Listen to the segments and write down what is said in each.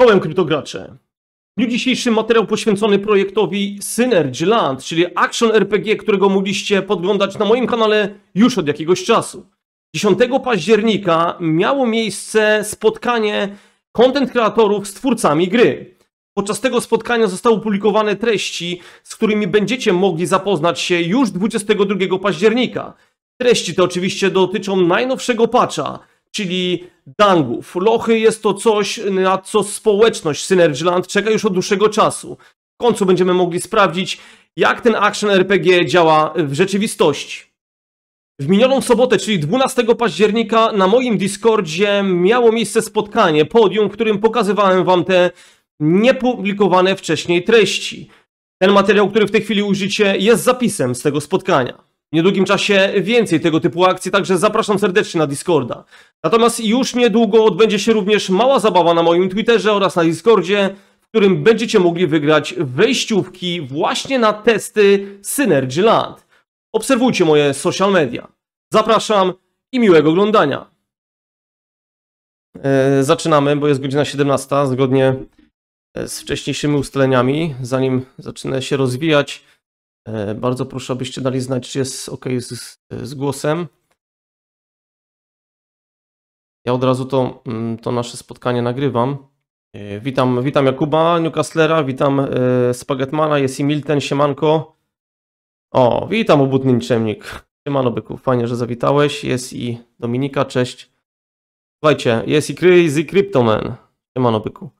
Czołem kryptogracze. W dniu dzisiejszym materiał poświęcony projektowi Synergy Land, czyli Action RPG, którego mogliście podglądać na moim kanale już od jakiegoś czasu. 10 października miało miejsce spotkanie content kreatorów z twórcami gry. Podczas tego spotkania zostały opublikowane treści, z którymi będziecie mogli zapoznać się już 22 października. Treści te oczywiście dotyczą najnowszego patcha, czyli dangów. Lochy jest to coś, na co społeczność Synergyland czeka już od dłuższego czasu. W końcu będziemy mogli sprawdzić, jak ten action RPG działa w rzeczywistości. W minioną sobotę, czyli 12 października, na moim Discordzie miało miejsce spotkanie, podium, w którym pokazywałem wam te niepublikowane wcześniej treści. Ten materiał, który w tej chwili użycie, jest zapisem z tego spotkania. W niedługim czasie więcej tego typu akcji, także zapraszam serdecznie na Discorda. Natomiast już niedługo odbędzie się również mała zabawa na moim Twitterze oraz na Discordzie, w którym będziecie mogli wygrać wejściówki właśnie na testy Synergy Land. Obserwujcie moje social media. Zapraszam i miłego oglądania. E, zaczynamy, bo jest godzina 17, zgodnie e, z wcześniejszymi ustaleniami, zanim zaczynę się rozwijać. E, bardzo proszę, abyście dali znać, czy jest ok z, z głosem. Ja od razu to, mm, to nasze spotkanie nagrywam. E, witam, witam Jakuba Newcastlera, witam e, Spagetmana, jest i Milten, siemanko. O, witam Obudny Niczemnik. Siemano Byku, fajnie, że zawitałeś. Jest i Dominika, cześć. Słuchajcie, jest i Crazy Cryptoman. Siemano Byku.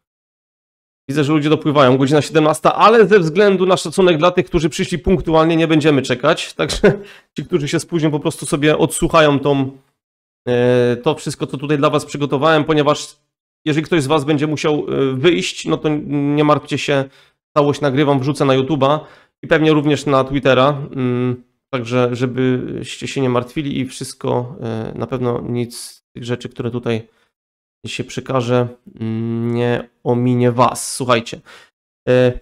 Widzę, że ludzie dopływają, godzina 17, ale ze względu na szacunek dla tych, którzy przyszli punktualnie, nie będziemy czekać. Także ci, którzy się spóźnią, po prostu sobie odsłuchają tą, e, to wszystko, co tutaj dla Was przygotowałem, ponieważ jeżeli ktoś z Was będzie musiał e, wyjść, no to nie martwcie się, całość nagrywam, wrzucę na YouTube'a i pewnie również na Twittera. Mm, także, żebyście się nie martwili i wszystko, e, na pewno nic z tych rzeczy, które tutaj się przekaże, mm, nie ominie was. Słuchajcie. E,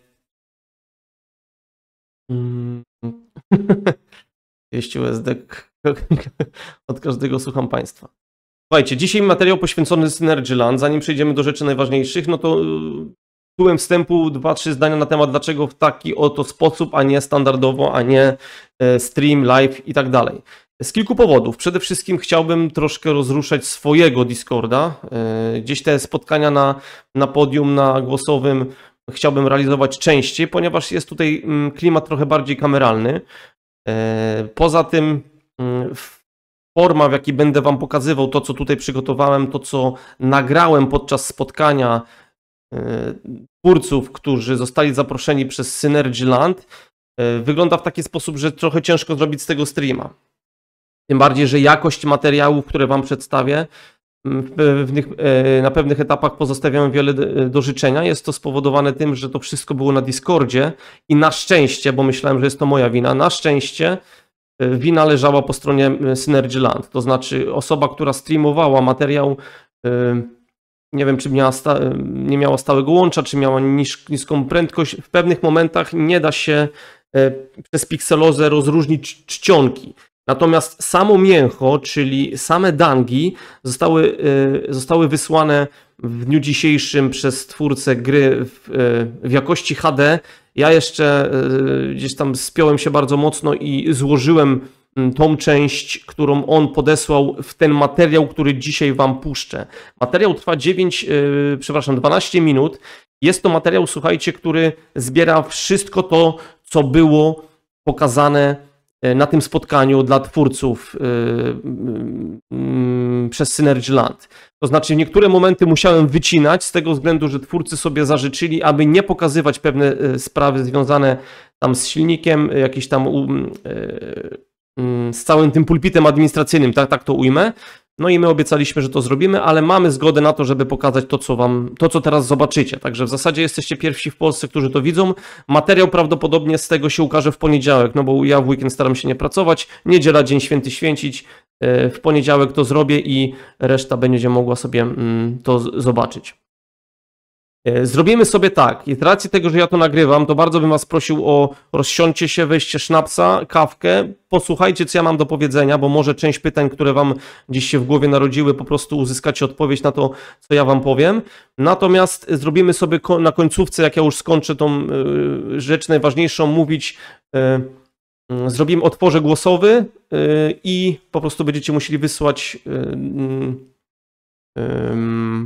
mm, Jeśli USD od każdego słucham Państwa. Słuchajcie, dzisiaj materiał poświęcony Synergyland. Zanim przejdziemy do rzeczy najważniejszych, no to e, tytułem wstępu dwa, trzy zdania na temat, dlaczego w taki oto sposób, a nie standardowo, a nie e, stream, live i tak dalej. Z kilku powodów. Przede wszystkim chciałbym troszkę rozruszać swojego Discorda. E, gdzieś te spotkania na, na podium, na głosowym chciałbym realizować częściej, ponieważ jest tutaj mm, klimat trochę bardziej kameralny. E, poza tym mm, forma, w jakiej będę Wam pokazywał to, co tutaj przygotowałem, to, co nagrałem podczas spotkania e, twórców, którzy zostali zaproszeni przez Synergy Land, wygląda w taki sposób, że trochę ciężko zrobić z tego streama. Tym bardziej, że jakość materiałów, które Wam przedstawię, mm, e, na pewnych etapach pozostawiają wiele e, do życzenia. Jest to spowodowane tym, że to wszystko było na Discordzie i na szczęście, bo myślałem, że jest to moja wina, na szczęście e, wina leżała po stronie Synergy Land. To znaczy osoba, która streamowała materiał, nie wiem, czy miała nie miała stałego łącza, czy miała niską prędkość. W pewnych momentach nie da się przez pikselozę rozróżnić czcionki. Natomiast samo mięcho, czyli same dangi, zostały, y, zostały wysłane w dniu dzisiejszym przez twórcę gry w, y, w jakości HD. Ja jeszcze y, gdzieś tam spiąłem się bardzo mocno i złożyłem mm, tą część, którą on podesłał w ten materiał, który dzisiaj wam puszczę. Materiał trwa 9, przepraszam, 12 minut. Jest to materiał, słuchajcie, który zbiera wszystko to, co było pokazane E, na tym spotkaniu dla twórców e, mm, przez Synergy Land. To znaczy, niektóre momenty musiałem wycinać z tego względu, że twórcy sobie zażyczyli, aby nie pokazywać pewne e, sprawy związane tam z silnikiem, jakieś tam mm, z całym tym pulpitem administracyjnym, tak, tak to ujmę, no i my obiecaliśmy, że to zrobimy, ale mamy zgodę na to, żeby pokazać to, co wam, to, co teraz zobaczycie. Także w zasadzie jesteście pierwsi w Polsce, którzy to widzą. Materiał prawdopodobnie z tego się ukaże w poniedziałek, no bo ja w weekend staram się nie pracować. Niedziela, dzień święty święcić. E, w poniedziałek to zrobię i reszta będzie mogła sobie mm, to zobaczyć. E, zrobimy sobie tak, i z racji tego, że ja to nagrywam, to bardzo bym was prosił o rozsiądźcie się, weźcie sznapsa, kawkę, posłuchajcie, co ja mam do powiedzenia, bo może część pytań, które wam gdzieś się w głowie narodziły, po prostu uzyskacie odpowiedź na to, co ja wam powiem. Natomiast zrobimy sobie na końcówce, jak ja już skończę tą e, rzecz najważniejszą mówić, e, mm, zrobimy otworze głosowy i po prostu będziecie musieli wysłać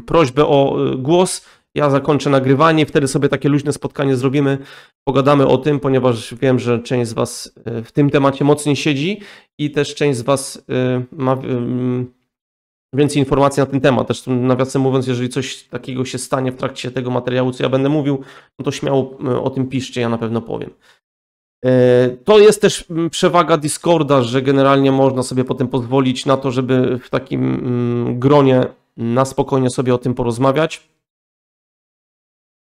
prośbę o głos ja zakończę nagrywanie, wtedy sobie takie luźne spotkanie zrobimy, pogadamy o tym, ponieważ wiem, że część z Was e, w tym temacie mocniej siedzi i też część z Was e, ma e, więcej informacji na ten temat. Też nawiasem mówiąc, jeżeli coś takiego się stanie w trakcie tego materiału, co ja będę mówił, no to śmiało o tym piszcie, ja na pewno powiem. To jest też przewaga Discorda, że generalnie można sobie potem pozwolić na to, żeby w takim gronie na spokojnie sobie o tym porozmawiać.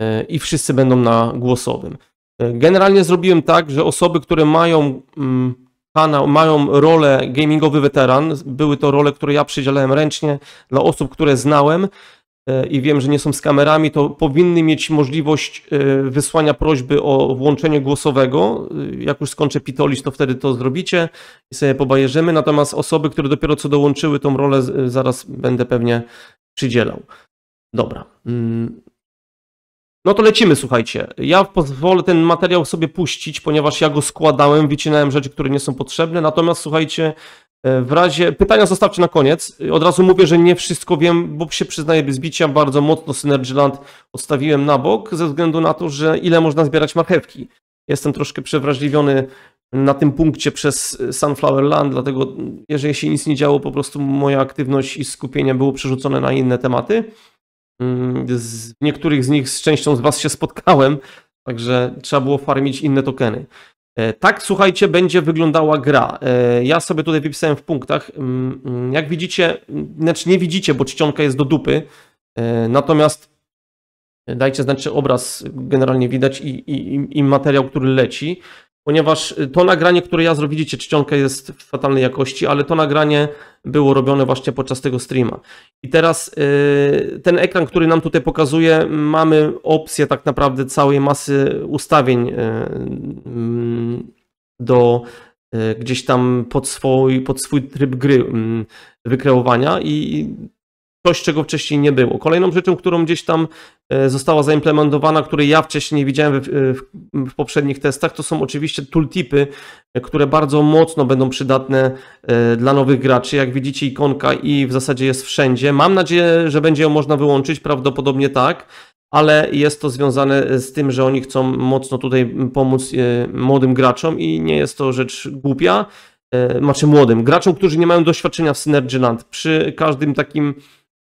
E, i wszyscy będą na głosowym. E, generalnie zrobiłem tak, że osoby, które mają kanał, mm, mają rolę gamingowy weteran, były to role, które ja przydzielałem ręcznie dla osób, które znałem e, i wiem, że nie są z kamerami, to powinny mieć możliwość wysłania prośby o włączenie głosowego. Jak już skończę pitolić, to wtedy to zrobicie i sobie pobajerzymy. Natomiast osoby, które dopiero co dołączyły tą rolę, zaraz będę pewnie przydzielał. Dobra. Mm, no to lecimy, słuchajcie. Ja pozwolę ten materiał sobie puścić, ponieważ ja go składałem, wycinałem rzeczy, które nie są potrzebne. Natomiast słuchajcie, e, w razie pytania zostawcie na koniec. Od razu mówię, że nie wszystko wiem, bo się przyznaję bez bicia. Bardzo mocno Land, odstawiłem na bok ze względu na to, że ile można zbierać marchewki. Jestem troszkę przewrażliwiony na tym punkcie przez Sunflower Land, dlatego mm, jeżeli się nic nie działo, po prostu moja aktywność i skupienie było przerzucone na inne tematy. Mm, z niektórych z nich z częścią z Was się spotkałem, także trzeba było farmić inne tokeny. E, tak, słuchajcie, będzie wyglądała gra. E, ja sobie tutaj wypisałem w punktach. Mm, mm, jak widzicie, znaczy nie widzicie, bo czcionka jest do dupy. E, natomiast dajcie znać, czy obraz generalnie widać i, i, i materiał, który leci ponieważ y, to nagranie, które ja zrobiłem, widzicie, czcionka jest w fatalnej jakości, ale to nagranie było robione właśnie podczas tego streama. I teraz y, ten ekran, który nam tutaj pokazuje, mamy opcję tak naprawdę całej masy ustawień y, mm, do gdzieś tam pod swój, pod swój tryb gry mm, wykreowania i coś, czego wcześniej nie było. Kolejną rzeczą, którą gdzieś tam e, została zaimplementowana, której ja wcześniej nie widziałem w, e, w, w, poprzednich testach, to są oczywiście tooltipy, e, które bardzo mocno będą przydatne dla nowych graczy. Jak widzicie, ikonka i w zasadzie jest wszędzie. Mam nadzieję, że będzie ją można wyłączyć, prawdopodobnie tak. Ale jest to związane z tym, że oni chcą mocno tutaj pomóc młodym graczom i nie jest to rzecz głupia, znaczy młodym graczom, którzy nie mają doświadczenia w Synergy Land. Przy każdym takim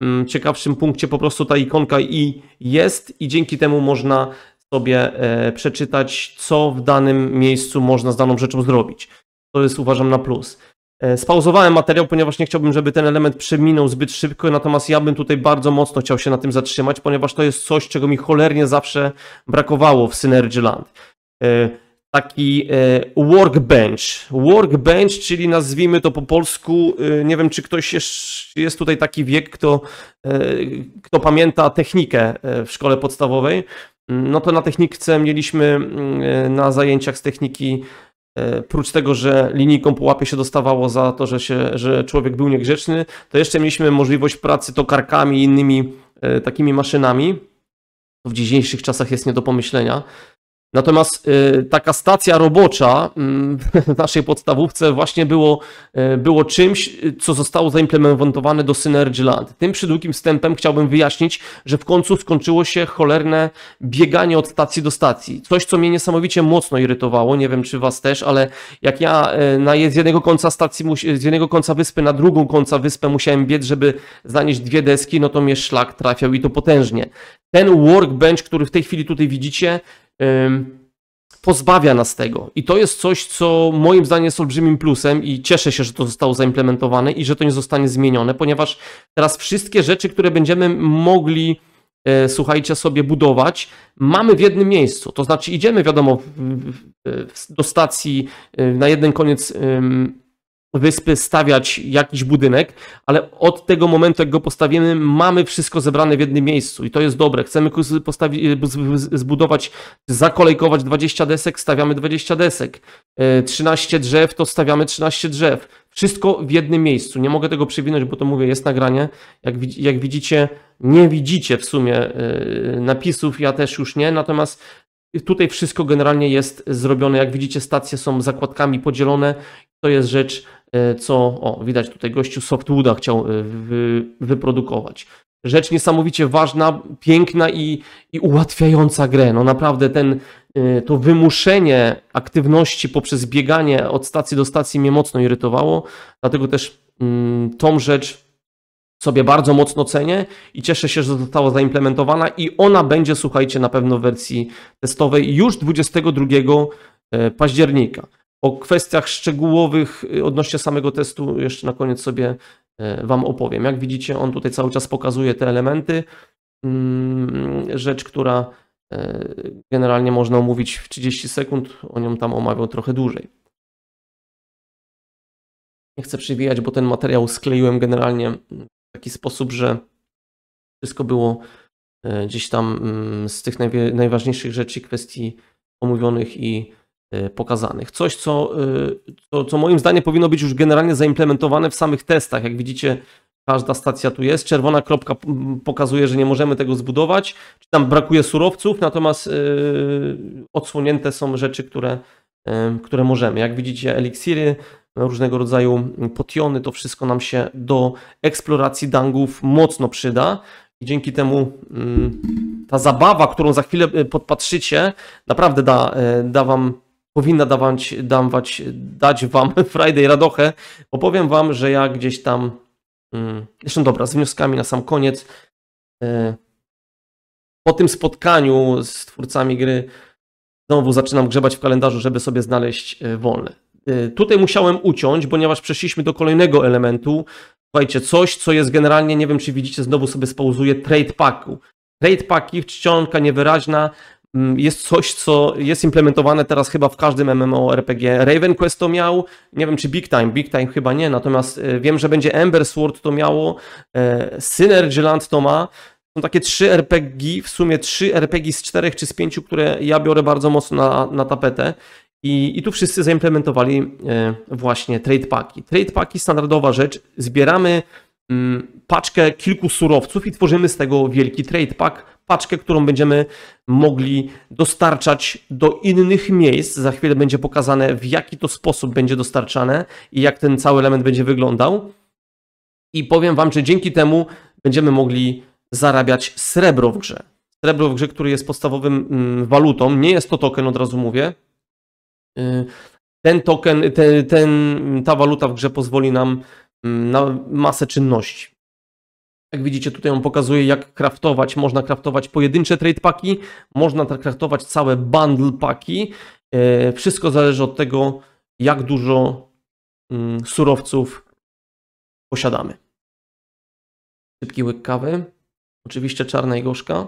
Mm, ciekawszym punkcie po prostu ta ikonka i jest i dzięki temu można sobie e, przeczytać, co w danym miejscu można z daną rzeczą zrobić. To jest uważam na plus. E, spauzowałem materiał, ponieważ nie chciałbym, żeby ten element przeminął zbyt szybko, natomiast ja bym tutaj bardzo mocno chciał się na tym zatrzymać, ponieważ to jest coś, czego mi cholernie zawsze brakowało w Synergy Land. E, taki e, workbench. Workbench, czyli nazwijmy to po polsku, e, nie wiem, czy ktoś jest, jest tutaj taki wiek, kto, e, kto pamięta technikę w szkole podstawowej. No to na technikce mieliśmy na zajęciach z techniki Prócz tego, że linijką po łapie się dostawało za to, że, się, że człowiek był niegrzeczny, to jeszcze mieliśmy możliwość pracy tokarkami i innymi takimi maszynami. W dzisiejszych czasach jest nie do pomyślenia. Natomiast y, taka stacja robocza mm, w naszej podstawówce właśnie było, y, było czymś, co zostało zaimplementowane do Synergy Land. Tym przydługim wstępem chciałbym wyjaśnić, że w końcu skończyło się cholerne bieganie od stacji do stacji. Coś, co mnie niesamowicie mocno irytowało, nie wiem czy was też, ale jak ja y, na, z jednego końca stacji, z jednego końca wyspy na drugą końca wyspę musiałem biec, żeby zanieść dwie deski, no to mnie szlak trafiał i to potężnie. Ten workbench, który w tej chwili tutaj widzicie, pozbawia nas tego. I to jest coś, co moim zdaniem jest olbrzymim plusem i cieszę się, że to zostało zaimplementowane i że to nie zostanie zmienione, ponieważ teraz wszystkie rzeczy, które będziemy mogli e, słuchajcie, sobie budować, mamy w jednym miejscu. To znaczy idziemy, wiadomo, do stacji e, na jeden koniec wyspy stawiać jakiś budynek, ale od tego momentu, jak go postawimy, mamy wszystko zebrane w jednym miejscu i to jest dobre. Chcemy postawić, e, zbudować, zakolejkować 20 desek, stawiamy 20 desek. 13 e, drzew, to stawiamy 13 drzew. Wszystko w jednym miejscu. Nie mogę tego przewinąć, bo to mówię, jest nagranie. Jak, jak widzicie, nie widzicie w sumie e, napisów, ja też już nie, natomiast Tutaj wszystko generalnie jest zrobione. Jak widzicie, stacje są zakładkami podzielone. To jest rzecz E, co o, widać tutaj gościu Softwooda chciał e, wy, wyprodukować. Rzecz niesamowicie ważna, piękna i, i ułatwiająca grę. No naprawdę ten, e, to wymuszenie aktywności poprzez bieganie od stacji do stacji mnie mocno irytowało, dlatego też mm, tą rzecz sobie bardzo mocno cenię i cieszę się, że została zaimplementowana i ona będzie, słuchajcie, na pewno w wersji testowej już 22 października. O kwestiach szczegółowych y, odnośnie samego testu jeszcze na koniec sobie e, Wam opowiem. Jak widzicie, on tutaj cały czas pokazuje te elementy. Mm, rzecz, która e, generalnie można omówić w 30 sekund, o nią tam omawiał trochę dłużej. Nie chcę przywijać, bo ten materiał skleiłem generalnie w taki sposób, że wszystko było e, gdzieś tam mm, z tych najważniejszych rzeczy, kwestii omówionych i E, pokazanych. Coś, co, e, co, co moim zdaniem powinno być już generalnie zaimplementowane w samych testach. Jak widzicie, każda stacja tu jest. Czerwona kropka pokazuje, że nie możemy tego zbudować, czy tam brakuje surowców, natomiast e, odsłonięte są rzeczy, które, które możemy. Jak widzicie, eliksiry, no, różnego rodzaju potiony, to wszystko nam się do eksploracji dangów mocno przyda. I dzięki temu mm, ta zabawa, którą za chwilę podpatrzycie, naprawdę da, da Wam powinna dawać, dawać, dać wam Friday radochę. Opowiem wam, że ja gdzieś tam. Hmm, dobra, z wnioskami na sam koniec. E, po tym spotkaniu z twórcami gry znowu zaczynam grzebać w kalendarzu, żeby sobie znaleźć e, wolne. E, tutaj musiałem uciąć, ponieważ przeszliśmy do kolejnego elementu. Słuchajcie, coś, co jest generalnie, nie wiem czy widzicie, znowu sobie spauzuje trade packu. Trade packi, czcionka niewyraźna, Mm, jest coś, co jest implementowane teraz chyba w każdym MMORPG. Raven Quest to miał, nie wiem czy Big Time, Big Time chyba nie, natomiast e, wiem, że będzie Ember Sword to miało, e, Synergy Land to ma. Są takie trzy RPG, w sumie trzy RPG z czterech czy z pięciu, które ja biorę bardzo mocno na, na tapetę. I, I, tu wszyscy zaimplementowali e, właśnie trade packi. Trade packi standardowa rzecz. Zbieramy mm, paczkę kilku surowców i tworzymy z tego wielki trade pack, paczkę, którą będziemy mogli dostarczać do innych miejsc. Za chwilę będzie pokazane, w jaki to sposób będzie dostarczane i jak ten cały element będzie wyglądał. I powiem Wam, że dzięki temu będziemy mogli zarabiać srebro w grze. Srebro w grze, który jest podstawowym mm, walutą, nie jest to token, od razu mówię. Y, ten token, ten, ten, ta waluta w grze pozwoli nam mm, na masę czynności. Jak widzicie, tutaj on pokazuje, jak kraftować. Można kraftować pojedyncze trade paki, można kraftować całe bundle paki. E, wszystko zależy od tego, jak dużo mm, surowców posiadamy. Szybki łyk kawy. Oczywiście czarna i gorzka.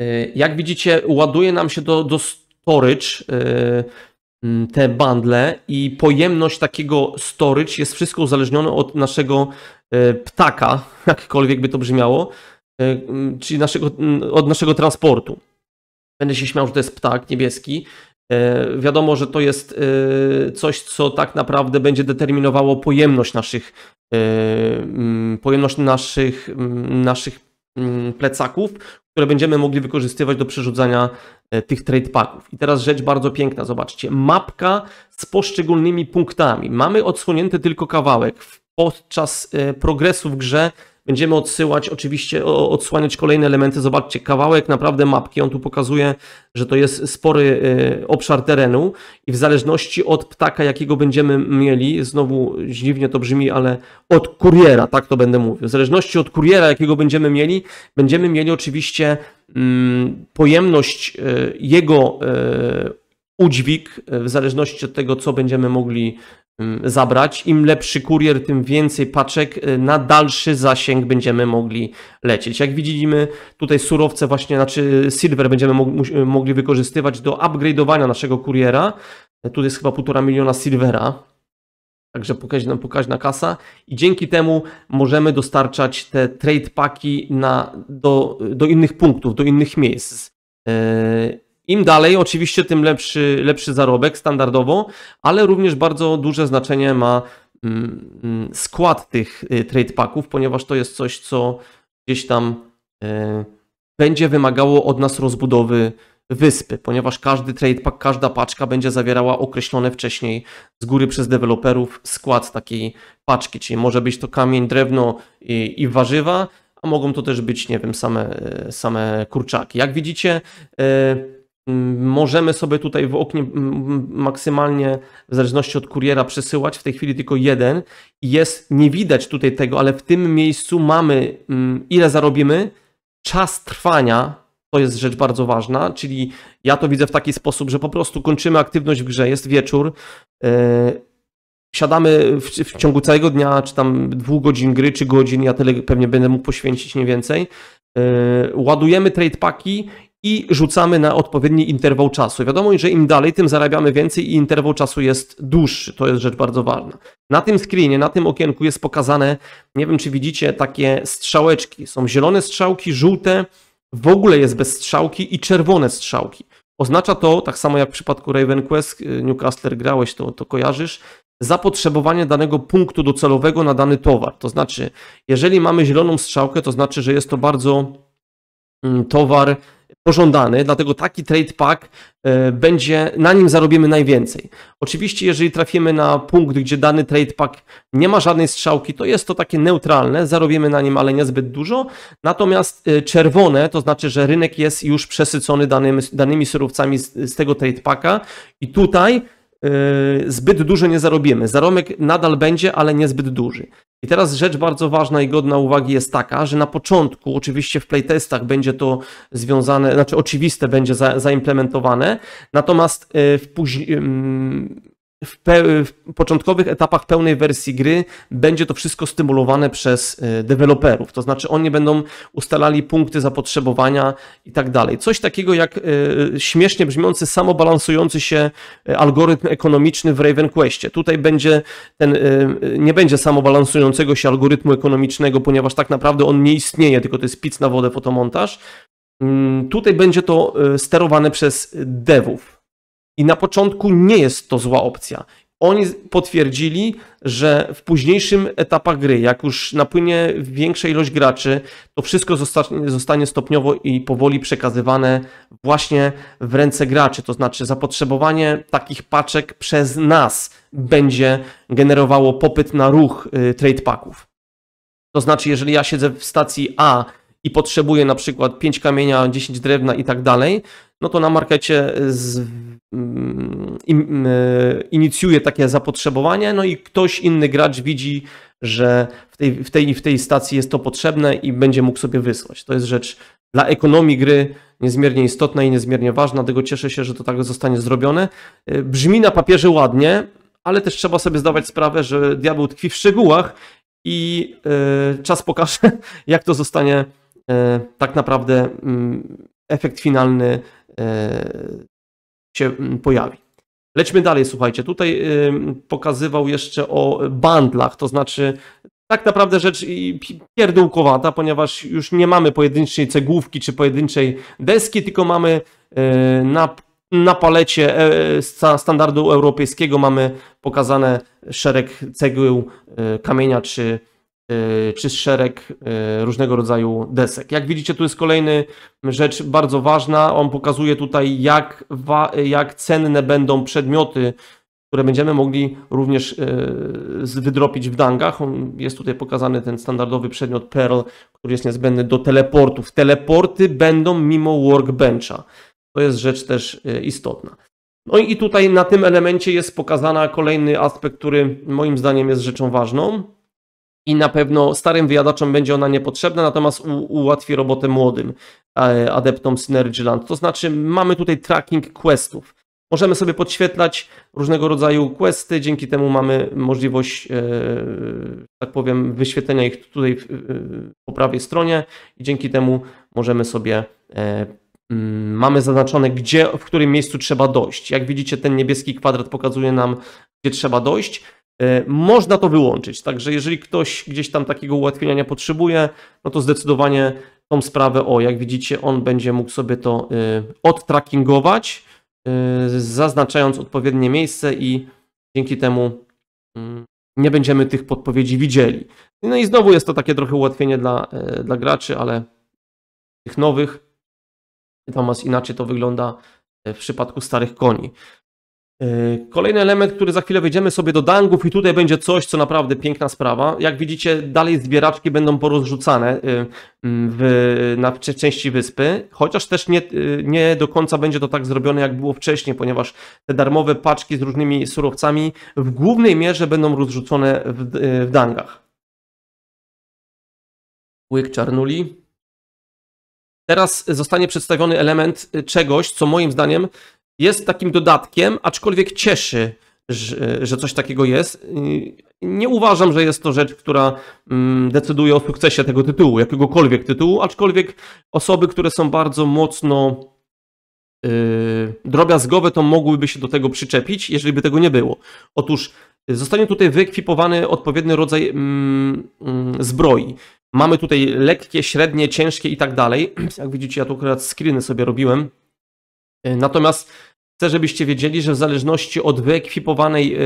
E, jak widzicie, ładuje nam się do, do storage e, Mm, te bundle i pojemność takiego storage jest wszystko uzależnione od naszego e, ptaka, jakkolwiek by to brzmiało, e, mm, czyli naszego, mm, od naszego transportu. Będę się śmiał, że to jest ptak niebieski. E, wiadomo, że to jest coś, co tak naprawdę będzie determinowało pojemność naszych, pojemność naszych, naszych Mm, plecaków, które będziemy mogli wykorzystywać do przerzucania e, tych trade packów. I teraz rzecz bardzo piękna, zobaczcie, mapka z poszczególnymi punktami. Mamy odsłonięty tylko kawałek. Podczas e, progresu w grze Będziemy odsyłać, oczywiście odsłaniać kolejne elementy. Zobaczcie, kawałek naprawdę mapki. On tu pokazuje, że to jest spory y, obszar terenu i w zależności od ptaka, jakiego będziemy mieli, znowu dziwnie to brzmi, ale od kuriera, tak to będę mówił. W zależności od kuriera, jakiego będziemy mieli, będziemy mieli oczywiście mm, pojemność y, jego y, udźwig w zależności od tego, co będziemy mogli Mm, zabrać. Im lepszy kurier, tym więcej paczek y, na dalszy zasięg będziemy mogli lecieć. Jak widzimy, tutaj surowce właśnie, znaczy y, silver będziemy y, mogli wykorzystywać do upgrade'owania naszego kuriera. Tu jest chyba półtora miliona silvera. Także pokaźna, pokaźna kasa i dzięki temu możemy dostarczać te trade paki na, do, do innych punktów, do innych miejsc. Im dalej, oczywiście, tym lepszy, lepszy zarobek standardowo, ale również bardzo duże znaczenie ma mm, mm, skład tych y, trade packów, ponieważ to jest coś, co gdzieś tam y, będzie wymagało od nas rozbudowy wyspy, ponieważ każdy trade pack, każda paczka będzie zawierała określone wcześniej z góry przez deweloperów skład takiej paczki, czyli może być to kamień, drewno i, i warzywa, a mogą to też być, nie wiem, same, y, same kurczaki. Jak widzicie, yy, Możemy sobie tutaj w oknie maksymalnie, w zależności od kuriera, przesyłać. W tej chwili tylko jeden. Jest, nie widać tutaj tego, ale w tym miejscu mamy ile zarobimy, czas trwania. To jest rzecz bardzo ważna, czyli ja to widzę w taki sposób, że po prostu kończymy aktywność w grze, jest wieczór, e, siadamy w, w, ciągu całego dnia, czy tam dwóch godzin gry, czy godzin, ja tyle pewnie będę mógł poświęcić, nie więcej. Yy, ładujemy trade paki i rzucamy na odpowiedni interwał czasu. Wiadomo, że im dalej, tym zarabiamy więcej i interwał czasu jest dłuższy. To jest rzecz bardzo ważna. Na tym screenie, na tym okienku jest pokazane, nie wiem czy widzicie, takie strzałeczki. Są zielone strzałki, żółte, w ogóle jest bez strzałki i czerwone strzałki. Oznacza to, tak samo jak w przypadku Raven Quest, y, Newcastle grałeś, to, to kojarzysz, zapotrzebowanie danego punktu docelowego na dany towar. To znaczy, jeżeli mamy zieloną strzałkę, to znaczy, że jest to bardzo mm, towar pożądany, dlatego taki trade pack e, będzie, na nim zarobimy najwięcej. Oczywiście, jeżeli trafimy na punkt, gdzie dany trade pack nie ma żadnej strzałki, to jest to takie neutralne, zarobimy na nim, ale niezbyt dużo. Natomiast e, czerwone, to znaczy, że rynek jest już przesycony danymi, danymi surowcami z, z tego trade packa i tutaj Y, zbyt dużo nie zarobimy. Zarobek nadal będzie, ale niezbyt duży. I teraz rzecz bardzo ważna i godna uwagi jest taka, że na początku, oczywiście w playtestach będzie to związane, znaczy oczywiste będzie za, zaimplementowane, natomiast y, w później w, w, początkowych etapach pełnej wersji gry będzie to wszystko stymulowane przez y, deweloperów. To znaczy oni będą ustalali punkty zapotrzebowania i tak dalej. Coś takiego jak y, śmiesznie brzmiący samobalansujący się y, algorytm ekonomiczny w Raven Questie. Tutaj będzie ten, nie będzie samobalansującego się algorytmu ekonomicznego, ponieważ tak naprawdę on nie istnieje, tylko to jest pizna na wodę fotomontaż. Mm, tutaj będzie to sterowane przez devów i na początku nie jest to zła opcja. Oni potwierdzili, że w późniejszym etapach gry, jak już napłynie większa ilość graczy, to wszystko zostanie, zostanie stopniowo i powoli przekazywane właśnie w ręce graczy. To znaczy, zapotrzebowanie takich paczek przez nas będzie generowało popyt na ruch y, trade packów. To znaczy, jeżeli ja siedzę w stacji A i potrzebuję na przykład 5 kamienia, 10 drewna i tak dalej, no to na markecie z, mm, in, y, inicjuje takie zapotrzebowanie, no i ktoś inny gracz widzi, że w tej, w, tej, w tej stacji jest to potrzebne i będzie mógł sobie wysłać. To jest rzecz dla ekonomii gry niezmiernie istotna i niezmiernie ważna, dlatego cieszę się, że to tak zostanie zrobione. Y, brzmi na papierze ładnie, ale też trzeba sobie zdawać sprawę, że diabeł tkwi w szczegółach i y, czas pokaże, jak to zostanie tak naprawdę mm, efekt finalny e, się pojawi. Lećmy dalej, słuchajcie. Tutaj y, pokazywał jeszcze o bandlach, to znaczy tak naprawdę rzecz pierdółkowata, ponieważ już nie mamy pojedynczej cegłówki czy pojedynczej deski, tylko mamy e, na, na palecie e, standardu europejskiego mamy pokazane szereg cegieł, kamienia czy, Y, czy szereg y, różnego rodzaju desek. Jak widzicie, tu jest kolejny rzecz bardzo ważna. On pokazuje tutaj, jak, jak cenne będą przedmioty, które będziemy mogli również y, wydropić w dangach. Jest tutaj pokazany ten standardowy przedmiot pearl, który jest niezbędny do teleportów. Teleporty będą mimo workbencha. To jest rzecz też istotna. No i tutaj na tym elemencie jest pokazany kolejny aspekt, który moim zdaniem jest rzeczą ważną i na pewno starym wyjadaczom będzie ona niepotrzebna, natomiast ułatwi robotę młodym e, adeptom Land. To znaczy mamy tutaj tracking questów. Możemy sobie podświetlać różnego rodzaju questy, dzięki temu mamy możliwość, e, tak powiem, wyświetlenia ich tutaj po prawej stronie i dzięki temu możemy sobie, e, mm, mamy zaznaczone, gdzie, w którym miejscu trzeba dojść. Jak widzicie, ten niebieski kwadrat pokazuje nam, gdzie trzeba dojść. E, można to wyłączyć, także jeżeli ktoś gdzieś tam takiego ułatwienia nie potrzebuje, no to zdecydowanie tą sprawę, o jak widzicie, on będzie mógł sobie to e, odtrackingować, e, zaznaczając odpowiednie miejsce i dzięki temu mm, nie będziemy tych podpowiedzi widzieli. No i znowu jest to takie trochę ułatwienie dla, dla graczy, ale tych nowych, natomiast inaczej to wygląda w przypadku starych koni. Y, kolejny element, który za chwilę wejdziemy sobie do dangów i tutaj będzie coś, co naprawdę piękna sprawa. Jak widzicie, dalej zbieraczki będą porozrzucane y, mm, w, na części wyspy, chociaż też nie, y, nie do końca będzie to tak zrobione, jak było wcześniej, ponieważ te darmowe paczki z różnymi surowcami w głównej mierze będą rozrzucone w, w dangach. Łyk czarnuli. Teraz zostanie przedstawiony element czegoś, co moim zdaniem jest takim dodatkiem, aczkolwiek cieszy, że, coś takiego jest. Nie uważam, że jest to rzecz, która mm, decyduje o sukcesie tego tytułu, jakiegokolwiek tytułu, aczkolwiek osoby, które są bardzo mocno y, drobiazgowe, to mogłyby się do tego przyczepić, jeżeli by tego nie było. Otóż zostanie tutaj wyekwipowany odpowiedni rodzaj mm, mm, zbroi. Mamy tutaj lekkie, średnie, ciężkie i tak dalej. Jak widzicie, ja tu akurat screeny sobie robiłem. E, natomiast chcę, żebyście wiedzieli, że w zależności od wyekwipowanej e,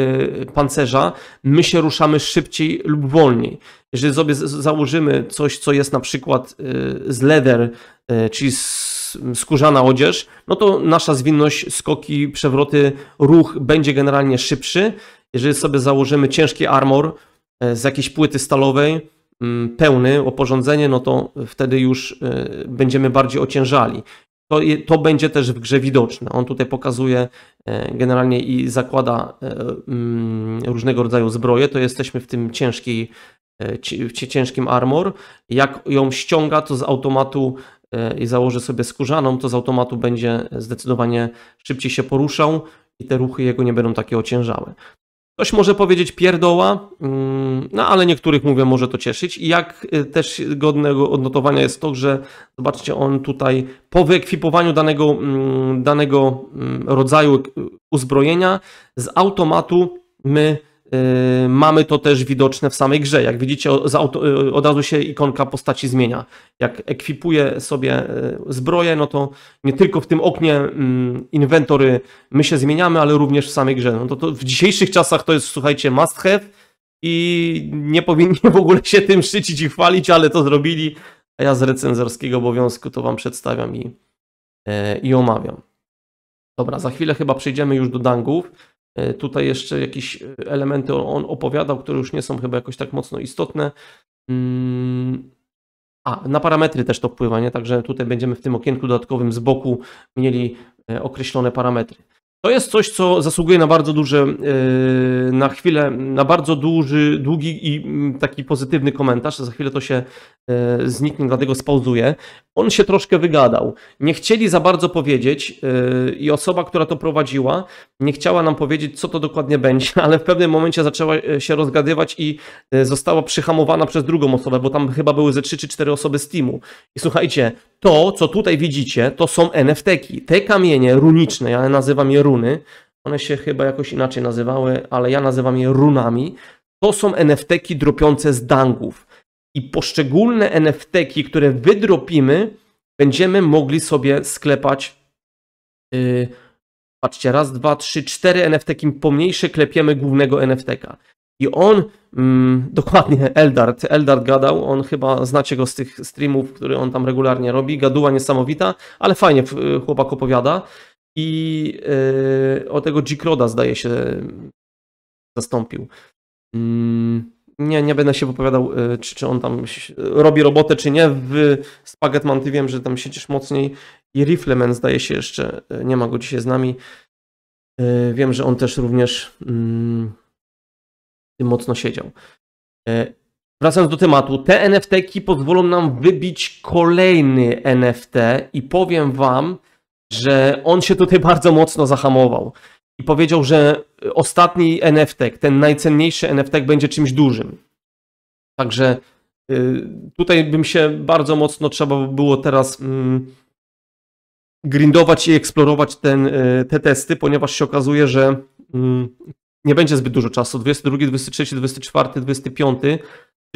pancerza, my się ruszamy szybciej lub wolniej. Jeżeli sobie założymy coś, co jest na przykład e, z leder, czyli skórzana odzież, no to nasza zwinność, skoki, przewroty, ruch będzie generalnie szybszy. Jeżeli sobie założymy ciężki armor z jakiejś płyty stalowej, mm, pełny oporządzenie, no to wtedy już będziemy bardziej ociężali. To, to będzie też w grze widoczne. On tutaj pokazuje e, generalnie i zakłada e, mm, różnego rodzaju zbroje. To jesteśmy w tym ciężkiej, e, ciężkim armor. Jak ją ściąga, to z automatu i założy sobie skórzaną, to z automatu będzie zdecydowanie szybciej się poruszał i te ruchy jego nie będą takie ociężałe. Ktoś może powiedzieć pierdoła, mm, no ale niektórych mówię, może to cieszyć. I jak y, też godnego odnotowania jest to, że zobaczcie, on tutaj po wyekwipowaniu danego, mm, danego mm, rodzaju y, uzbrojenia z automatu my Yy, mamy to też widoczne w samej grze. Jak widzicie, yy, od razu się ikonka postaci zmienia. Jak ekwipuję sobie yy, zbroję, no to nie tylko w tym oknie mm, inwentory my się zmieniamy, ale również w samej grze. No to, to w dzisiejszych czasach to jest, słuchajcie, must have i nie powinni w ogóle się tym szycić i chwalić, ale to zrobili. A ja z recenzorskiego obowiązku to Wam przedstawiam i, i omawiam. Dobra, za chwilę chyba przejdziemy już do dangów. E, tutaj jeszcze jakieś e, elementy on opowiadał, które już nie są chyba jakoś tak mocno istotne. Mm, a, na parametry też to wpływa, nie? Także tutaj będziemy w tym okienku dodatkowym z boku mieli e, określone parametry. To jest coś, co zasługuje na bardzo duże, e, na chwilę, na bardzo duży, długi i mm, taki pozytywny komentarz. Za chwilę to się e, zniknie, dlatego spauzuję. On się troszkę wygadał. Nie chcieli za bardzo powiedzieć e, i osoba, która to prowadziła, nie chciała nam powiedzieć, co to dokładnie będzie, ale w pewnym momencie zaczęła się rozgadywać i została przyhamowana przez drugą osobę, bo tam chyba były ze trzy czy cztery osoby z teamu. I słuchajcie, to, co tutaj widzicie, to są NFT-ki. Te kamienie runiczne, ja nazywam je runy, one się chyba jakoś inaczej nazywały, ale ja nazywam je runami. To są NFT-ki dropiące z dangów. I poszczególne NFT-ki, które wydropimy, będziemy mogli sobie sklepać. Yy, patrzcie, raz, dwa, trzy, cztery NFT-ki pomniejsze klepiemy głównego NFT-ka. I on, mm, dokładnie Eldart, Eldart gadał, on chyba znacie go z tych streamów, które on tam regularnie robi, gaduła niesamowita, ale fajnie y, chłopak opowiada. I yy, o tego G-Croda zdaje się zastąpił. Mm nie, nie będę się wypowiadał, y, czy, czy on tam robi robotę, czy nie. W Spaghetman ty wiem, że tam siedzisz mocniej. I Rifleman zdaje się jeszcze, y, nie ma go dzisiaj z nami. Wiem, że on też również mm, tym mocno siedział. E, wracając do tematu, te NFT-ki pozwolą nam wybić kolejny NFT i powiem Wam, że on się tutaj bardzo mocno zahamował i powiedział, że ostatni NFT, ten najcenniejszy NFT będzie czymś dużym. Także y, tutaj bym się bardzo mocno trzeba było teraz mm, grindować i eksplorować ten, y, te testy, ponieważ się okazuje, że mm, nie będzie zbyt dużo czasu. 22, 23, 24, 25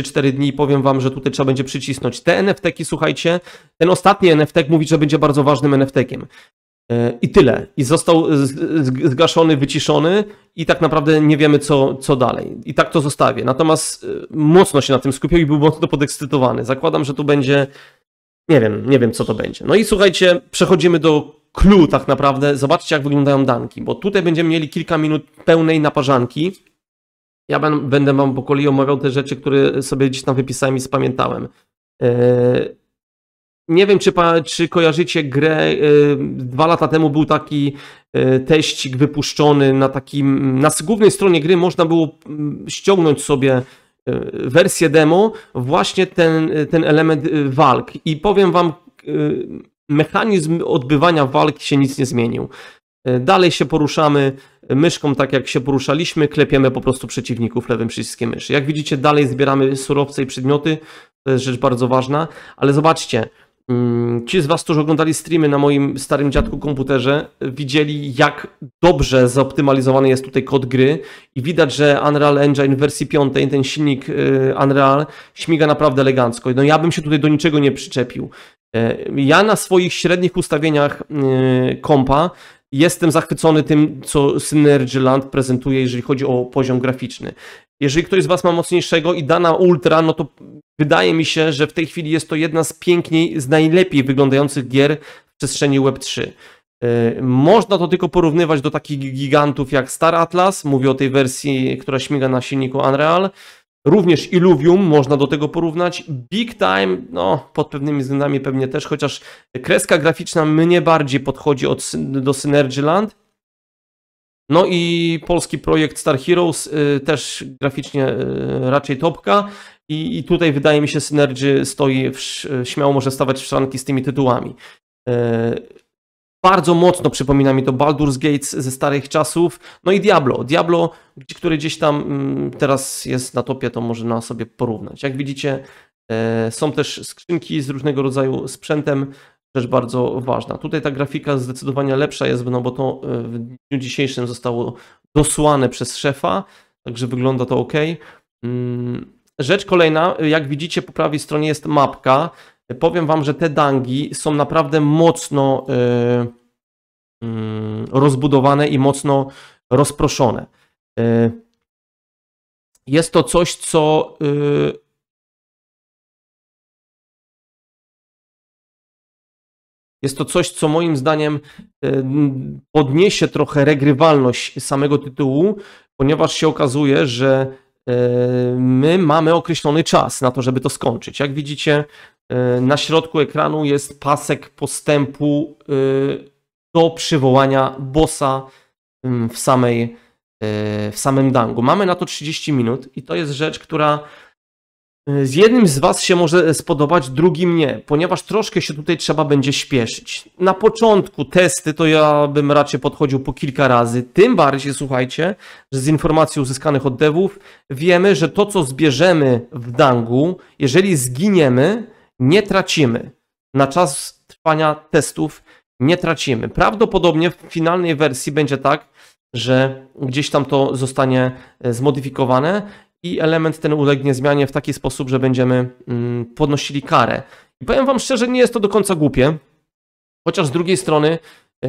4 dni powiem wam, że tutaj trzeba będzie przycisnąć. Te nft słuchajcie, ten ostatni NFT mówi, że będzie bardzo ważnym NFT-kiem. E, I tyle. I został zgaszony, wyciszony, i tak naprawdę nie wiemy, co, co dalej. I tak to zostawię. Natomiast e, mocno się na tym skupił i był mocno podekscytowany. Zakładam, że tu będzie. Nie wiem, nie wiem, co to będzie. No i słuchajcie, przechodzimy do clue tak naprawdę. Zobaczcie, jak wyglądają danki, bo tutaj będziemy mieli kilka minut pełnej naparzanki. Ja ben, będę wam po kolei omawiał te rzeczy, które sobie gdzieś tam wypisałem i spamiętałem. E, nie wiem, czy, czy kojarzycie grę. E, dwa lata temu był taki e, teścik wypuszczony na takim. Na głównej stronie gry można było mm, ściągnąć sobie wersję demo, właśnie ten, ten element walk. I powiem wam, mechanizm odbywania walki się nic nie zmienił. E, dalej się poruszamy myszką tak jak się poruszaliśmy, klepiemy po prostu przeciwników lewym przyciskiem myszy. Jak widzicie dalej zbieramy surowce i przedmioty, to jest rzecz bardzo ważna, ale zobaczcie, Mm, ci z Was, którzy oglądali streamy na moim starym dziadku komputerze, widzieli, jak dobrze zoptymalizowany jest tutaj kod gry i widać, że Unreal Engine w wersji 5, ten silnik y, Unreal, śmiga naprawdę elegancko. No ja bym się tutaj do niczego nie przyczepił. E, ja na swoich średnich ustawieniach y, kompa jestem zachwycony tym, co Synergy Land prezentuje, jeżeli chodzi o poziom graficzny. Jeżeli ktoś z Was ma mocniejszego i dana ultra, no to wydaje mi się, że w tej chwili jest to jedna z piękniej, z najlepiej wyglądających gier w przestrzeni Web3. Y, można to tylko porównywać do takich gigantów jak Star Atlas, mówię o tej wersji, która śmiga na silniku Unreal. Również Illuvium można do tego porównać. Big Time, no pod pewnymi względami pewnie też, chociaż kreska graficzna mnie bardziej podchodzi od, do Synergy Land. No i polski projekt Star Heroes y, też graficznie y, raczej topka. I, tutaj wydaje mi się Synergy stoi, w, śmiało może stawać w szranki z tymi tytułami. Y, bardzo mocno przypomina mi to Baldur's Gates ze starych czasów. No i Diablo. Diablo, który gdzieś tam mm, teraz jest na topie, to można sobie porównać. Jak widzicie, są też skrzynki z różnego rodzaju sprzętem, rzecz bardzo ważna. Tutaj ta grafika zdecydowanie lepsza jest, no bo to y, w dniu dzisiejszym zostało dosłane przez szefa, także wygląda to ok. Mm, rzecz kolejna, y, jak widzicie po prawej stronie jest mapka. Y, powiem Wam, że te dangi są naprawdę mocno mm, rozbudowane i mocno rozproszone. Jest to coś, co Jest to coś, co moim zdaniem e, podniesie trochę regrywalność samego tytułu, ponieważ się okazuje, że e, my mamy określony czas na to, żeby to skończyć. Jak widzicie, e, na środku ekranu jest pasek postępu do przywołania bossa mm, w samej w samym dangu. Mamy na to 30 minut i to jest rzecz, która z jednym z Was się może spodobać, drugim nie, ponieważ troszkę się tutaj trzeba będzie śpieszyć. Na początku testy to ja bym raczej podchodził po kilka razy. Tym bardziej, słuchajcie, że z informacji uzyskanych od devów wiemy, że to, co zbierzemy w dangu, jeżeli zginiemy, nie tracimy. Na czas trwania testów nie tracimy. Prawdopodobnie w finalnej wersji będzie tak, że gdzieś tam to zostanie e, zmodyfikowane i element ten ulegnie zmianie w taki sposób, że będziemy mm, podnosili karę. I powiem Wam szczerze, nie jest to do końca głupie, chociaż z drugiej strony e,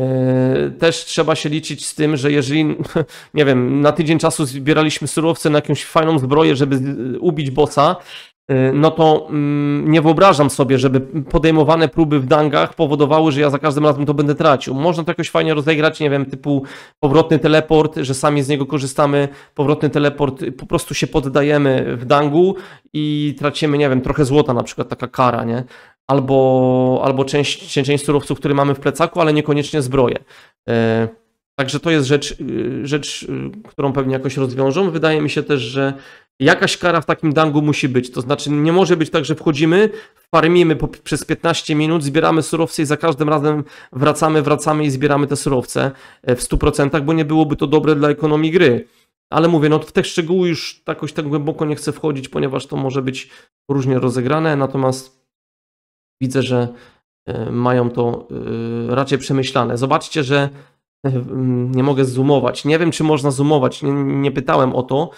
też trzeba się liczyć z tym, że jeżeli, nie wiem, na tydzień czasu zbieraliśmy surowce na jakąś fajną zbroję, żeby ubić bossa, Y, no to mm, nie wyobrażam sobie, żeby podejmowane próby w dangach powodowały, że ja za każdym razem to będę tracił. Można to jakoś fajnie rozegrać, nie wiem, typu powrotny teleport, że sami z niego korzystamy, powrotny teleport, po prostu się poddajemy w dangu i tracimy, nie wiem, trochę złota, na przykład taka kara, nie? Albo, albo część, część surowców, które mamy w plecaku, ale niekoniecznie zbroję. Y, także to jest rzecz, y, rzecz, którą pewnie jakoś rozwiążą. Wydaje mi się też, że Jakaś kara w takim dangu musi być. To znaczy, nie może być tak, że wchodzimy, farmimy po, przez 15 minut, zbieramy surowce i za każdym razem wracamy, wracamy i zbieramy te surowce e, w 100%, bo nie byłoby to dobre dla ekonomii gry. Ale mówię, no w te szczegóły już jakoś tak głęboko nie chcę wchodzić, ponieważ to może być różnie rozegrane, natomiast widzę, że e, mają to e, raczej przemyślane. Zobaczcie, że nie mogę zoomować. Nie wiem, czy można zoomować, nie, nie pytałem o to.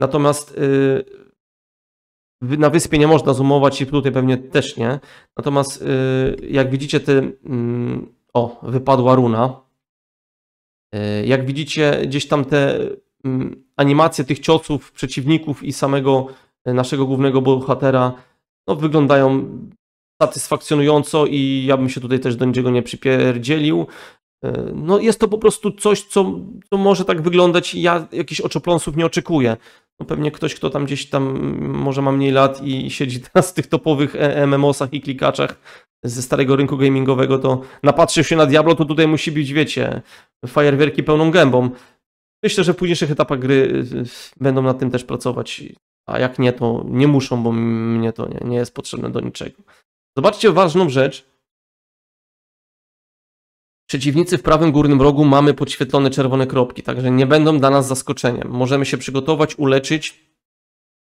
Natomiast y, na wyspie nie można zoomować i tutaj pewnie też nie. Natomiast y, jak widzicie te... Mm, o, wypadła runa. Y, jak widzicie gdzieś tam te mm, animacje tych ciosów, przeciwników i samego naszego głównego bohatera no, wyglądają satysfakcjonująco i ja bym się tutaj też do niczego nie przypierdzielił. No jest to po prostu coś, co, co może tak wyglądać i ja jakichś oczopląsów nie oczekuję no pewnie ktoś, kto tam gdzieś tam mm, może ma mniej lat i siedzi teraz w tych topowych e, MMOsach i klikaczach ze starego rynku gamingowego, to napatrzył się na Diablo, to tutaj musi być, wiecie, fajerwerki pełną gębą. Myślę, że w późniejszych etapach gry y, y, będą nad tym też pracować, a jak nie, to nie muszą, bo mnie to nie, nie jest potrzebne do niczego. Zobaczcie ważną rzecz, Przeciwnicy w prawym górnym rogu mamy podświetlone czerwone kropki, także nie będą dla nas zaskoczeniem. Możemy się przygotować, uleczyć.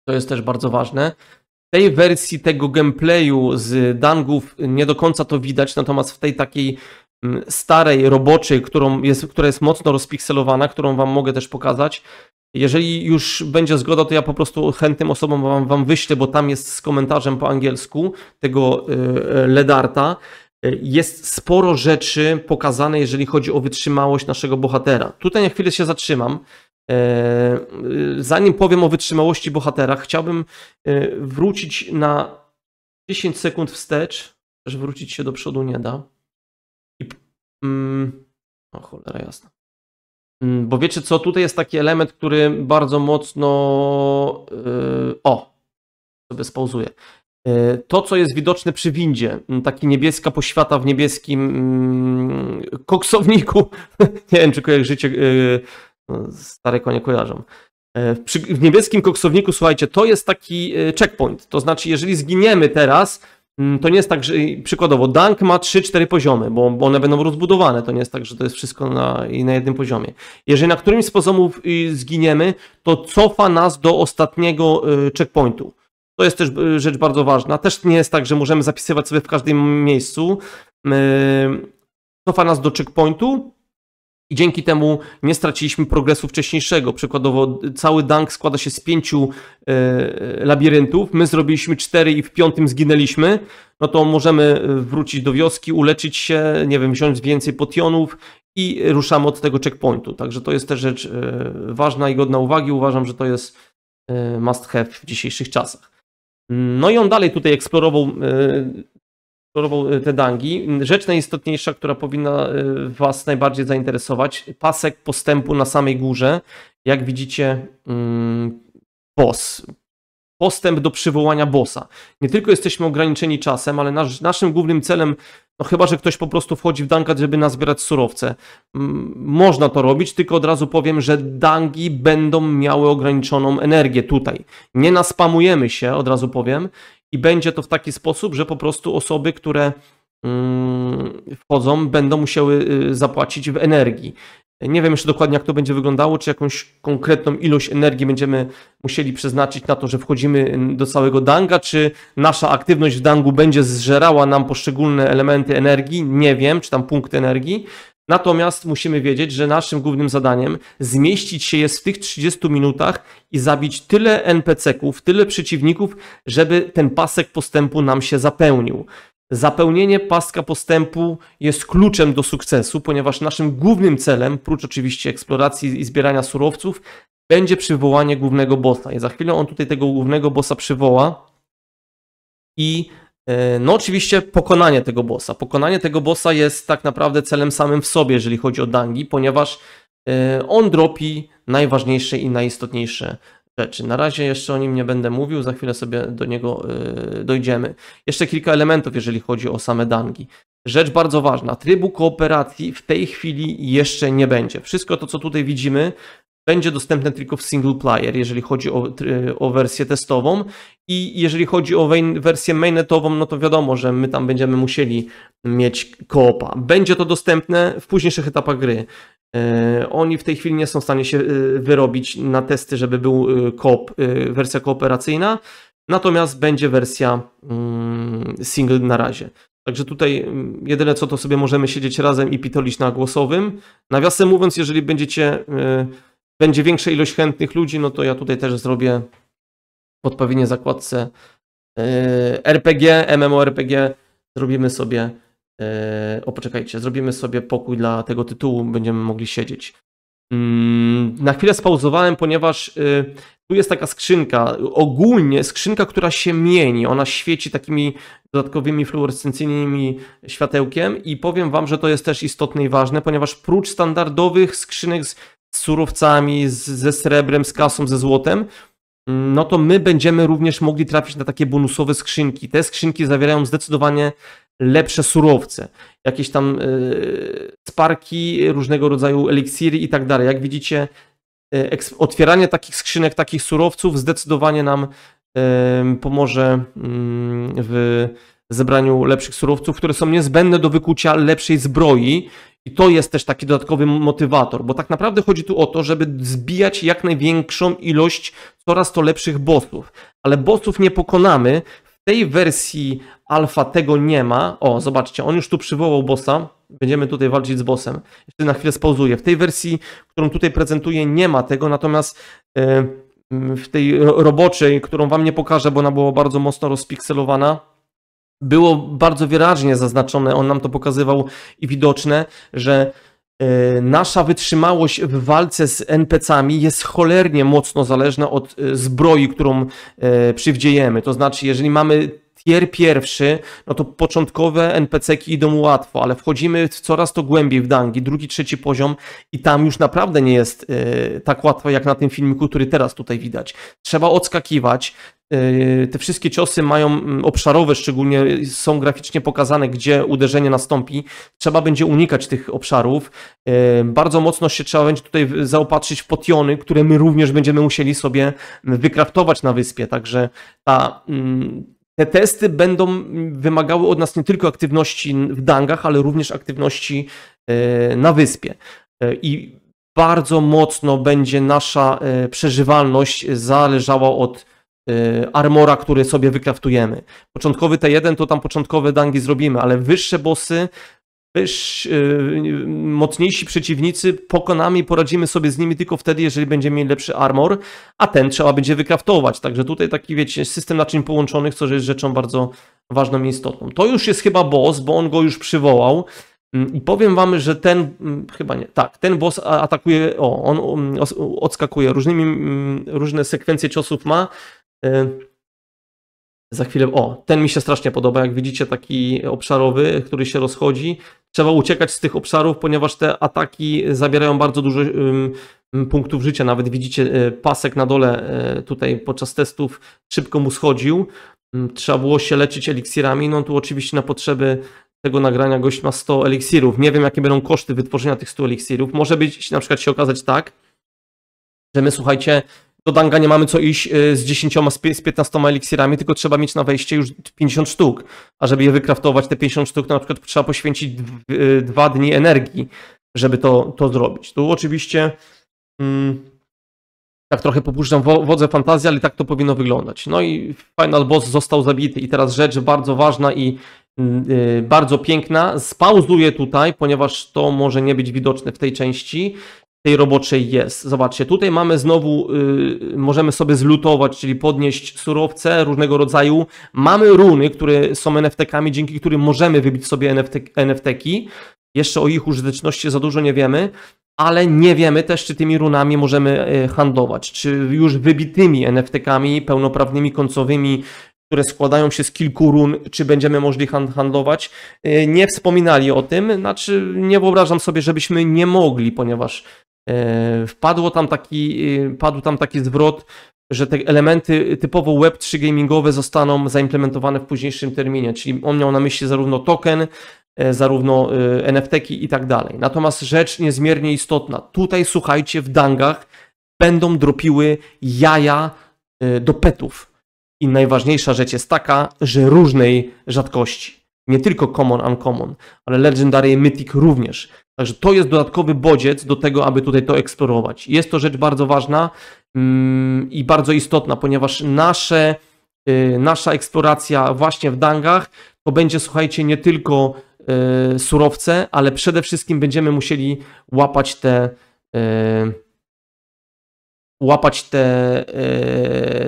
To jest też bardzo ważne. W tej wersji tego gameplayu z Dangów nie do końca to widać, natomiast w tej takiej mm, starej, roboczej, którą jest, która jest mocno rozpikselowana, którą Wam mogę też pokazać. Jeżeli już będzie zgoda, to ja po prostu chętnym osobom Wam, wam wyślę, bo tam jest z komentarzem po angielsku tego yy, Ledarta. E, jest sporo rzeczy pokazane, jeżeli chodzi o wytrzymałość naszego bohatera. Tutaj na chwilę się zatrzymam. E, e, zanim powiem o wytrzymałości bohatera, chciałbym wrócić na 10 sekund wstecz, że wrócić się do przodu nie da. I... Mm, o cholera jasna. Mm, bo wiecie co, tutaj jest taki element, który bardzo mocno. O! Sobie spauzuję. E, to, co jest widoczne przy windzie, taki niebieska poświata w niebieskim mm, koksowniku, nie wiem, czy kojarzycie, e, no, stare konie kojarzą. E, w niebieskim koksowniku, słuchajcie, to jest taki checkpoint, to znaczy, jeżeli zginiemy teraz, to nie jest tak, że przykładowo Dunk ma 3-4 poziomy, bo, bo one będą rozbudowane. To nie jest tak, że to jest wszystko na, na jednym poziomie. Jeżeli na którymś z poziomów zginiemy, to cofa nas do ostatniego checkpointu. To jest też y, rzecz bardzo ważna. Też nie jest tak, że możemy zapisywać sobie w każdym miejscu. Y, cofa nas do checkpointu, i dzięki temu nie straciliśmy progresu wcześniejszego. Przykładowo y, cały dunk składa się z pięciu labiryntów, my zrobiliśmy cztery i w piątym zginęliśmy, no to możemy wrócić do wioski, uleczyć się, nie wiem, wziąć więcej potionów i ruszamy od tego checkpointu. Także to jest też rzecz ważna i godna uwagi. Uważam, że to jest must have w dzisiejszych czasach. No i on dalej tutaj eksplorował, e, eksplorował e, te dangi. Rzecz najistotniejsza, która powinna e, Was najbardziej zainteresować, pasek postępu na samej górze. Jak widzicie, mm, boss. Postęp do przywołania bossa. Nie tylko jesteśmy ograniczeni czasem, ale nasz, naszym głównym celem no chyba, że ktoś po prostu wchodzi w dunkat, żeby nazbierać surowce. Można to robić, tylko od razu powiem, że dangi będą miały ograniczoną energię tutaj. Nie naspamujemy się, od razu powiem, i będzie to w taki sposób, że po prostu osoby, które mm, wchodzą, będą musiały y, zapłacić w energii. Nie wiem jeszcze dokładnie, jak to będzie wyglądało, czy jakąś konkretną ilość energii będziemy musieli przeznaczyć na to, że wchodzimy do całego danga, czy nasza aktywność w dangu będzie zżerała nam poszczególne elementy energii, nie wiem, czy tam punkty energii. Natomiast musimy wiedzieć, że naszym głównym zadaniem zmieścić się jest w tych 30 minutach i zabić tyle NPC-ków, tyle przeciwników, żeby ten pasek postępu nam się zapełnił. Zapełnienie paska postępu jest kluczem do sukcesu, ponieważ naszym głównym celem, prócz oczywiście eksploracji i zbierania surowców, będzie przywołanie głównego bossa. I za chwilę on tutaj tego głównego bossa przywoła i e, no oczywiście pokonanie tego bossa. Pokonanie tego bossa jest tak naprawdę celem samym w sobie, jeżeli chodzi o Dangi, ponieważ e, on dropi najważniejsze i najistotniejsze rzeczy. Na razie jeszcze o nim nie będę mówił, za chwilę sobie do niego e, dojdziemy. Jeszcze kilka elementów, jeżeli chodzi o same dangi. Rzecz bardzo ważna, trybu kooperacji w tej chwili jeszcze nie będzie. Wszystko to, co tutaj widzimy, będzie dostępne tylko w single player, jeżeli chodzi o, o wersję testową. I jeżeli chodzi o wersję mainnetową, no to wiadomo, że my tam będziemy musieli mieć koopa. Będzie to dostępne w późniejszych etapach gry. E, oni w tej chwili nie są w stanie się e, wyrobić na testy, żeby był e, koop, wersja kooperacyjna, natomiast będzie wersja mm, single na razie. Także tutaj mm, jedyne co to sobie możemy siedzieć razem i pitolić na głosowym. Nawiasem mówiąc, jeżeli będziecie, będzie większa ilość chętnych ludzi, no to ja tutaj też zrobię w odpowiedniej zakładce RPG, MMORPG, zrobimy sobie E, o poczekajcie, zrobimy sobie pokój dla tego tytułu, będziemy mogli siedzieć. Mm, na chwilę spauzowałem, ponieważ y, tu jest taka skrzynka, ogólnie skrzynka, która się mieni. Ona świeci takimi dodatkowymi fluorescencyjnymi światełkiem i powiem Wam, że to jest też istotne i ważne, ponieważ prócz standardowych skrzynek z surowcami, z, ze srebrem, z kasą, ze złotem, mm, no to my będziemy również mogli trafić na takie bonusowe skrzynki. Te skrzynki zawierają zdecydowanie lepsze surowce, jakieś tam e, sparki, różnego rodzaju eliksiry i tak dalej. Jak widzicie, e, otwieranie takich skrzynek, takich surowców zdecydowanie nam e, pomoże mm, w zebraniu lepszych surowców, które są niezbędne do wykucia lepszej zbroi. I to jest też taki dodatkowy motywator, bo tak naprawdę chodzi tu o to, żeby zbijać jak największą ilość coraz to lepszych bossów. Ale bossów nie pokonamy tej wersji alfa tego nie ma. O, zobaczcie, on już tu przywołał bossa. Będziemy tutaj walczyć z bossem. Jeszcze na chwilę spauzuję. W tej wersji, którą tutaj prezentuję, nie ma tego, natomiast e, w tej roboczej, którą wam nie pokażę, bo ona była bardzo mocno rozpikselowana, było bardzo wyraźnie zaznaczone, on nam to pokazywał i widoczne, że E, nasza wytrzymałość w walce z NPC-ami jest cholernie mocno zależna od e, zbroi, którą e, przywdziejemy. To znaczy, jeżeli mamy pier pierwszy, no to początkowe NPC-ki idą łatwo, ale wchodzimy coraz to głębiej w dangi, drugi, trzeci poziom i tam już naprawdę nie jest y, tak łatwo jak na tym filmiku, który teraz tutaj widać. Trzeba odskakiwać, y, te wszystkie ciosy mają obszarowe, szczególnie są graficznie pokazane, gdzie uderzenie nastąpi. Trzeba będzie unikać tych obszarów. Y, bardzo mocno się trzeba będzie tutaj zaopatrzyć w potiony, które my również będziemy musieli sobie wykraftować na wyspie. Także ta mm, te testy będą wymagały od nas nie tylko aktywności w dangach, ale również aktywności e, na wyspie. E, I bardzo mocno będzie nasza e, przeżywalność zależała od armora, który sobie wykraftujemy. Początkowy T1 to tam początkowe dangi zrobimy, ale wyższe bossy Y, mocniejsi przeciwnicy, pokonamy i poradzimy sobie z nimi tylko wtedy, jeżeli będziemy mieli lepszy armor, a ten trzeba będzie wykraftować. Także tutaj taki, wiecie, system naczyń połączonych, co jest rzeczą bardzo ważną i istotną. To już jest chyba boss, bo on go już przywołał. Mm, I powiem wam, że ten, mm, chyba nie, tak, ten boss atakuje, o, on mm, odskakuje, różnymi, różne sekwencje ciosów ma. Y, za chwilę, o, ten mi się strasznie podoba, jak widzicie, taki obszarowy, który się rozchodzi. Trzeba uciekać z tych obszarów, ponieważ te ataki zabierają bardzo dużo um, punktów życia. Nawet widzicie y, pasek na dole y, tutaj podczas testów szybko mu schodził. Trzeba było się leczyć eliksirami. No tu oczywiście na potrzeby tego nagrania gość ma 100 eliksirów. Nie wiem, jakie będą koszty wytworzenia tych 100 eliksirów. Może być, na przykład się okazać tak, że my, słuchajcie, do danga nie mamy co iść y, z 10, z 15 eliksirami, tylko trzeba mieć na wejście już 50 sztuk. A żeby je wykraftować, te 50 sztuk, to na przykład trzeba poświęcić y, dwa dni energii, żeby to, to zrobić. Tu oczywiście mm, tak trochę popuszczam wodze fantazji, ale tak to powinno wyglądać. No i Final Boss został zabity. I teraz rzecz bardzo ważna i mm, y, bardzo piękna. Spauzuję tutaj, ponieważ to może nie być widoczne w tej części tej roboczej jest. Zobaczcie, tutaj mamy znowu, yy, możemy sobie zlutować, czyli podnieść surowce różnego rodzaju. Mamy runy, które są NFT-kami, dzięki którym możemy wybić sobie NFT, ki Jeszcze o ich użyteczności za dużo nie wiemy, ale nie wiemy też, czy tymi runami możemy y, handlować, czy już wybitymi NFT-kami, pełnoprawnymi, końcowymi, które składają się z kilku run, czy będziemy mogli handlować. Y, nie wspominali o tym, znaczy nie wyobrażam sobie, żebyśmy nie mogli, ponieważ E, wpadło tam taki, e, padł tam taki zwrot, że te elementy typowo Web3 gamingowe zostaną zaimplementowane w późniejszym terminie, czyli on miał na myśli zarówno token, e, zarówno nft i tak dalej. Natomiast rzecz niezmiernie istotna. Tutaj słuchajcie, w dangach będą dropiły jaja do petów. I najważniejsza rzecz jest taka, że różnej rzadkości. Nie tylko common, uncommon, ale legendary mythic również. Także to jest dodatkowy bodziec do tego, aby tutaj to eksplorować. Jest to rzecz bardzo ważna mm, i bardzo istotna, ponieważ nasze, y, nasza eksploracja właśnie w dangach to będzie, słuchajcie, nie tylko y, surowce, ale przede wszystkim będziemy musieli łapać te y, łapać te,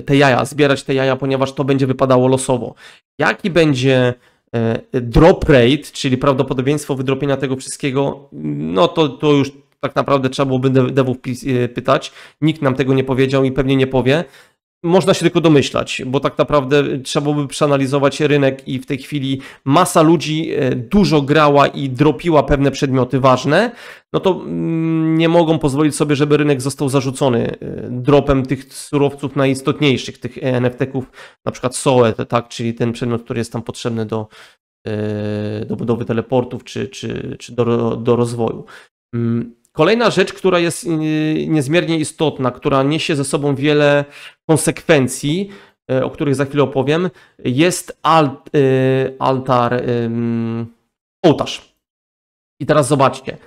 te jaja, zbierać te jaja, ponieważ to będzie wypadało losowo. Jaki będzie E, drop rate, czyli prawdopodobieństwo wydropienia tego wszystkiego, no to, to już tak naprawdę trzeba byłoby devów e, pytać. Nikt nam tego nie powiedział i pewnie nie powie. Można się tylko domyślać, bo tak naprawdę trzeba by przeanalizować rynek i w tej chwili masa ludzi e, dużo grała i dropiła pewne przedmioty ważne, no to mm, nie mogą pozwolić sobie, żeby rynek został zarzucony e, dropem tych surowców najistotniejszych, tych NFT-ków, na przykład SOE, tak, czyli ten przedmiot, który jest tam potrzebny do, e, do budowy teleportów czy, czy, czy do, do rozwoju. Mm, Kolejna rzecz, która jest y, niezmiernie istotna, która niesie ze sobą wiele konsekwencji, y, o których za chwilę opowiem, jest alt, y, altar, ołtarz. I teraz zobaczcie.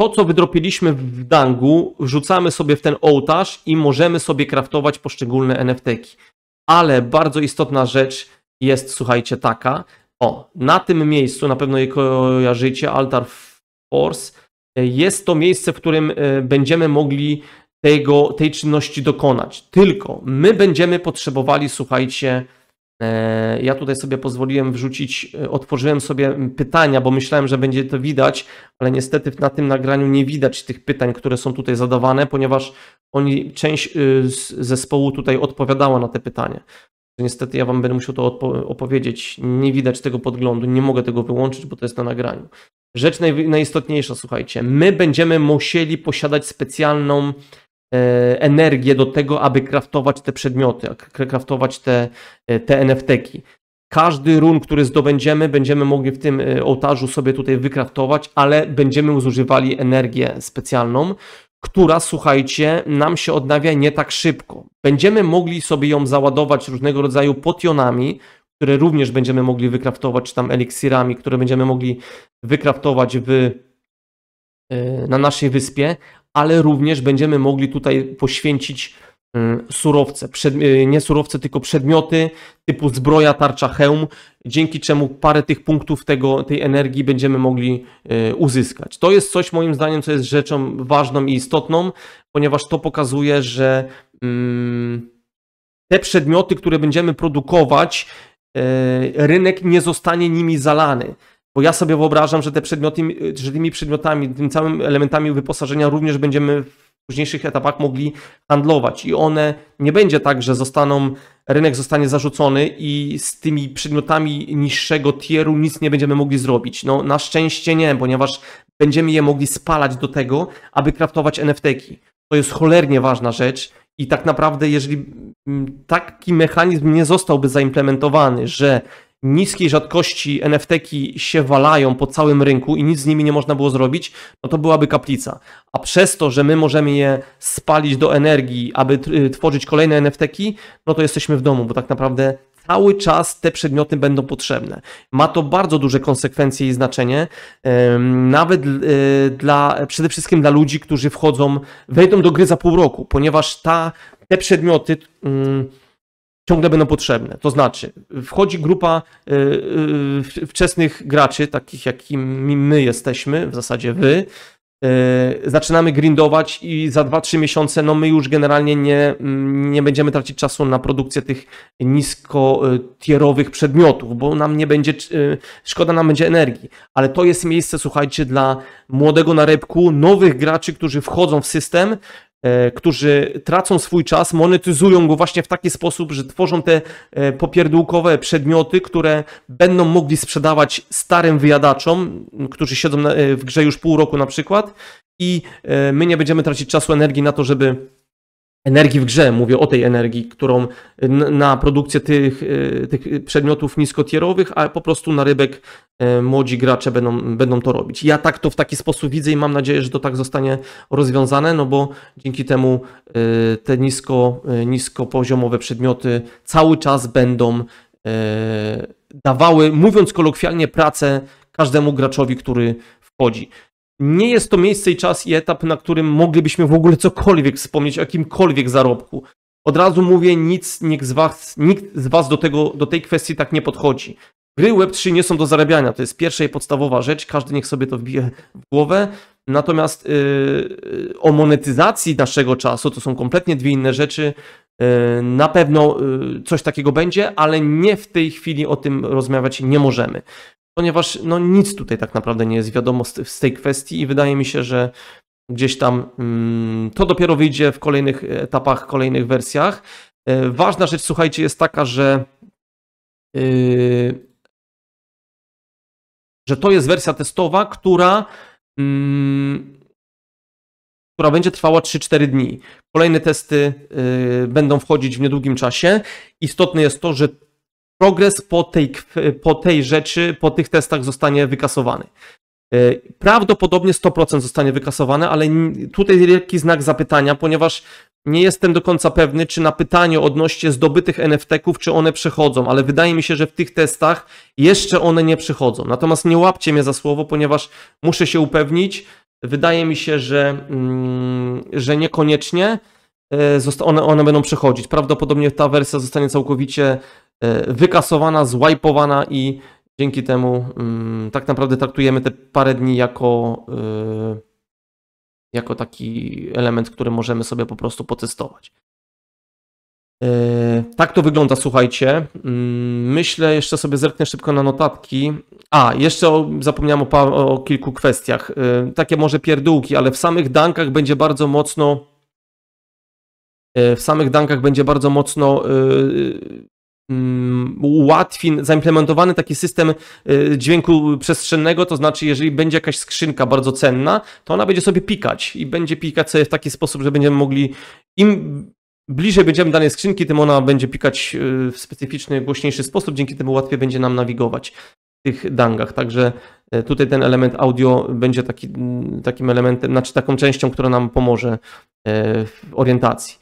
To, co wydropiliśmy w dangu, wrzucamy sobie w ten ołtarz i możemy sobie kraftować poszczególne nft -ki. Ale bardzo istotna rzecz jest, słuchajcie, taka. O, na tym miejscu, na pewno je kojarzycie, altar w Force e, jest to miejsce, w którym e, będziemy mogli tego, tej czynności dokonać. Tylko my będziemy potrzebowali, słuchajcie, e, ja tutaj sobie pozwoliłem wrzucić, otworzyłem sobie pytania, bo myślałem, że będzie to widać, ale niestety na tym nagraniu nie widać tych pytań, które są tutaj zadawane, ponieważ oni, część y, zespołu tutaj odpowiadała na te pytania. Niestety ja Wam będę musiał to opowiedzieć. Nie widać tego podglądu, nie mogę tego wyłączyć, bo to jest na nagraniu rzecz naj, najistotniejsza, słuchajcie, my będziemy musieli posiadać specjalną e, energię do tego, aby kraftować te przedmioty, kraftować te, e, te NFT-ki. Każdy run, który zdobędziemy, będziemy mogli w tym e, ołtarzu sobie tutaj wykraftować, ale będziemy zużywali energię specjalną, która, słuchajcie, nam się odnawia nie tak szybko. Będziemy mogli sobie ją załadować różnego rodzaju potionami, które również będziemy mogli wykraftować, czy tam eliksirami, które będziemy mogli wykraftować w, e, na naszej wyspie, ale również będziemy mogli tutaj poświęcić e, surowce, e, nie surowce, tylko przedmioty typu zbroja, tarcza, hełm, dzięki czemu parę tych punktów tego, tej energii będziemy mogli uzyskać. To jest coś moim zdaniem, co jest rzeczą ważną i istotną, ponieważ to pokazuje, że mm, te przedmioty, które będziemy produkować, E, rynek nie zostanie nimi zalany. Bo ja sobie wyobrażam, że, te przedmioty, że tymi przedmiotami, tym całym elementami wyposażenia również będziemy w późniejszych etapach mogli handlować i one nie będzie tak, że zostaną, rynek zostanie zarzucony i z tymi przedmiotami niższego tieru nic nie będziemy mogli zrobić. No na szczęście nie, ponieważ będziemy je mogli spalać do tego, aby kraftować NFT-ki. To jest cholernie ważna rzecz i tak naprawdę, jeżeli mm, taki mechanizm nie zostałby zaimplementowany, że niskiej rzadkości nft się walają po całym rynku i nic z nimi nie można było zrobić, no to byłaby kaplica. A przez to, że my możemy je spalić do energii, aby tworzyć kolejne nft no to jesteśmy w domu, bo tak naprawdę cały czas te przedmioty będą potrzebne. Ma to bardzo duże konsekwencje i znaczenie, nawet e, dla, przede wszystkim dla ludzi, którzy wchodzą, wejdą do gry za pół roku, ponieważ ta, te przedmioty mm, ciągle będą potrzebne. To znaczy, wchodzi grupa e, e, wczesnych graczy, takich jakimi my jesteśmy, w zasadzie wy, E, zaczynamy grindować i za 2-3 miesiące no my już generalnie nie, mm, nie będziemy tracić czasu na produkcję tych niskotierowych e, przedmiotów, bo nam nie będzie, e, szkoda nam będzie energii. Ale to jest miejsce, słuchajcie, dla młodego narybku, nowych graczy, którzy wchodzą w system, E, którzy tracą swój czas, monetyzują go właśnie w taki sposób, że tworzą te e, popierdółkowe przedmioty, które będą mogli sprzedawać starym wyjadaczom, którzy siedzą e, w grze już pół roku na przykład i my nie będziemy tracić czasu, energii na to, żeby energii w grze, mówię o tej energii, którą na produkcję tych, e, tych przedmiotów niskotierowych, a po prostu na rybek e, młodzi gracze będą, będą to robić. Ja tak to w taki sposób widzę i mam nadzieję, że to tak zostanie rozwiązane, no bo dzięki temu e, te nisko, niskopoziomowe przedmioty cały czas będą dawały, mówiąc kolokwialnie, pracę każdemu graczowi, który wchodzi nie jest to miejsce i czas i etap, na którym moglibyśmy w ogóle cokolwiek wspomnieć o jakimkolwiek zarobku. Od razu mówię, nic, nikt z was, nikt z was do, tego, do tej kwestii tak nie podchodzi. Gry Web3 nie są do zarabiania, to jest pierwsza i podstawowa rzecz, każdy niech sobie to wbije w głowę. Natomiast yy, o monetyzacji naszego czasu to są kompletnie dwie inne rzeczy. Yy, na pewno yy, coś takiego będzie, ale nie w tej chwili o tym rozmawiać nie możemy ponieważ no, nic tutaj tak naprawdę nie jest wiadomo z, z tej kwestii i wydaje mi się, że gdzieś tam mm, to dopiero wyjdzie w kolejnych etapach, kolejnych wersjach. Yy, ważna rzecz, słuchajcie, jest taka, że yy, że to jest wersja testowa, która mm, która będzie trwała 3-4 dni. Kolejne testy e, będą wchodzić w niedługim czasie. Istotne jest to, że progres po tej, po tej rzeczy, po tych testach zostanie wykasowany. E, prawdopodobnie 100% zostanie wykasowane, ale tutaj wielki znak zapytania, ponieważ nie jestem do końca pewny, czy na pytanie odnośnie zdobytych NFT-ków, czy one przechodzą, ale wydaje mi się, że w tych testach jeszcze one nie przechodzą. Natomiast nie łapcie mnie za słowo, ponieważ muszę się upewnić. Wydaje mi się, że, mm, że niekoniecznie. E, one, one będą przechodzić. Prawdopodobnie ta wersja zostanie całkowicie e, wykasowana, złajpowana i dzięki temu mm, tak naprawdę traktujemy te parę dni jako, e, jako taki element, który możemy sobie po prostu potestować. Tak to wygląda, słuchajcie. Mm, myślę, jeszcze sobie zerknę szybko na notatki. A, jeszcze o, zapomniałem o, o kilku kwestiach. Takie może pierdółki, ale w samych dankach będzie bardzo mocno E, w samych dankach będzie bardzo mocno e, e, mm, ułatwi zaimplementowany taki system dźwięku przestrzennego, to znaczy jeżeli będzie jakaś skrzynka bardzo cenna, to ona będzie sobie pikać i będzie pikać sobie w taki sposób, że będziemy mogli im bliżej będziemy danej skrzynki, tym ona będzie pikać w specyficzny, głośniejszy sposób, dzięki temu łatwiej będzie nam nawigować w tych dangach. Także tutaj ten element audio będzie taki, takim elementem, znaczy taką częścią, która nam pomoże w orientacji.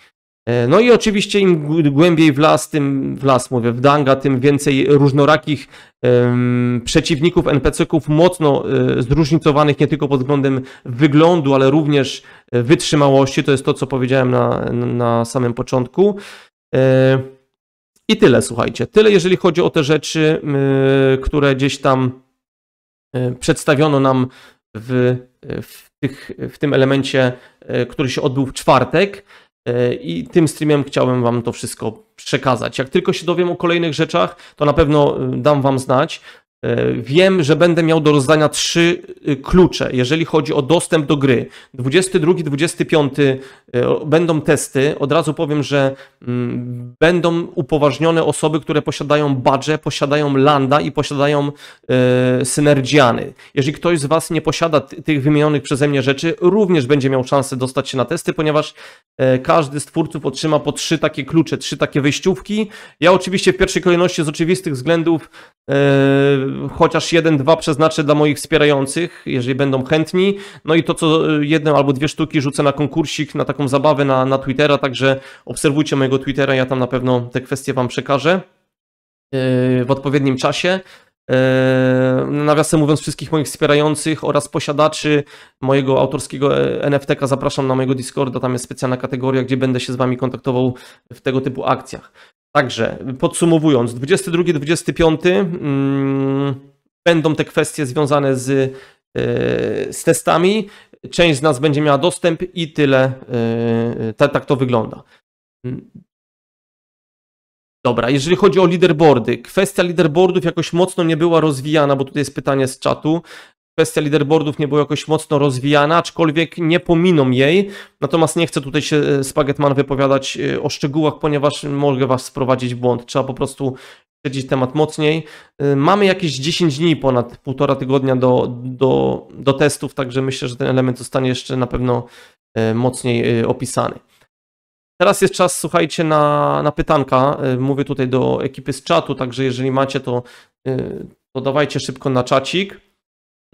E, no i oczywiście im głębiej w las, tym w las mówię, w Danga, tym więcej różnorakich um, przeciwników, NPC-ków mocno um, zróżnicowanych nie tylko pod względem wyglądu, ale również e, wytrzymałości. To jest to, co powiedziałem na, na samym początku. E, I tyle, słuchajcie. Tyle, jeżeli chodzi o te rzeczy, y, które gdzieś tam y, przedstawiono nam w, w, tych, w tym elemencie, y, który się odbył w czwartek. E, I tym streamem chciałbym Wam to wszystko przekazać. Jak tylko się dowiem o kolejnych rzeczach, to na pewno e, dam Wam znać. E, wiem, że będę miał do rozdania trzy y, klucze, jeżeli chodzi o dostęp do gry. 22, 25 e, będą testy. Od razu powiem, że mm, będą upoważnione osoby, które posiadają badże, posiadają landa i posiadają e, synergiany. Jeżeli ktoś z Was nie posiada tych wymienionych przeze mnie rzeczy, również będzie miał szansę dostać się na testy, ponieważ każdy z twórców otrzyma po trzy takie klucze, trzy takie wyjściówki. Ja oczywiście w pierwszej kolejności z oczywistych względów chociaż jeden, dwa przeznaczę dla moich wspierających, jeżeli będą chętni. No i to, co e, jedną albo dwie sztuki rzucę na konkursik, na taką zabawę na, na Twittera, także obserwujcie mojego Twittera, ja tam na pewno te kwestie Wam przekażę e, w odpowiednim czasie. E, nawiasem mówiąc, wszystkich moich wspierających oraz posiadaczy mojego autorskiego nft zapraszam na mojego Discorda. Tam jest specjalna kategoria, gdzie będę się z Wami kontaktował w tego typu akcjach. Także podsumowując, 22-25 mm, będą te kwestie związane z, e, z testami. Część z nas będzie miała dostęp i tyle. E, e, tak to wygląda. Mm. Dobra, jeżeli chodzi o leaderboardy, kwestia leaderboardów jakoś mocno nie była rozwijana, bo tutaj jest pytanie z czatu kwestia leaderboardów nie była jakoś mocno rozwijana, aczkolwiek nie pominą jej. Natomiast nie chcę tutaj się e, Spagetman wypowiadać e, o szczegółach, ponieważ mogę Was sprowadzić w błąd. Trzeba po prostu śledzić temat mocniej. E, mamy jakieś 10 dni, ponad półtora tygodnia do, do, do testów, także myślę, że ten element zostanie jeszcze na pewno mocniej opisany. Teraz jest czas, słuchajcie, na, na pytanka. Mówię tutaj do ekipy z czatu, także jeżeli macie, to, to dawajcie szybko na czacik.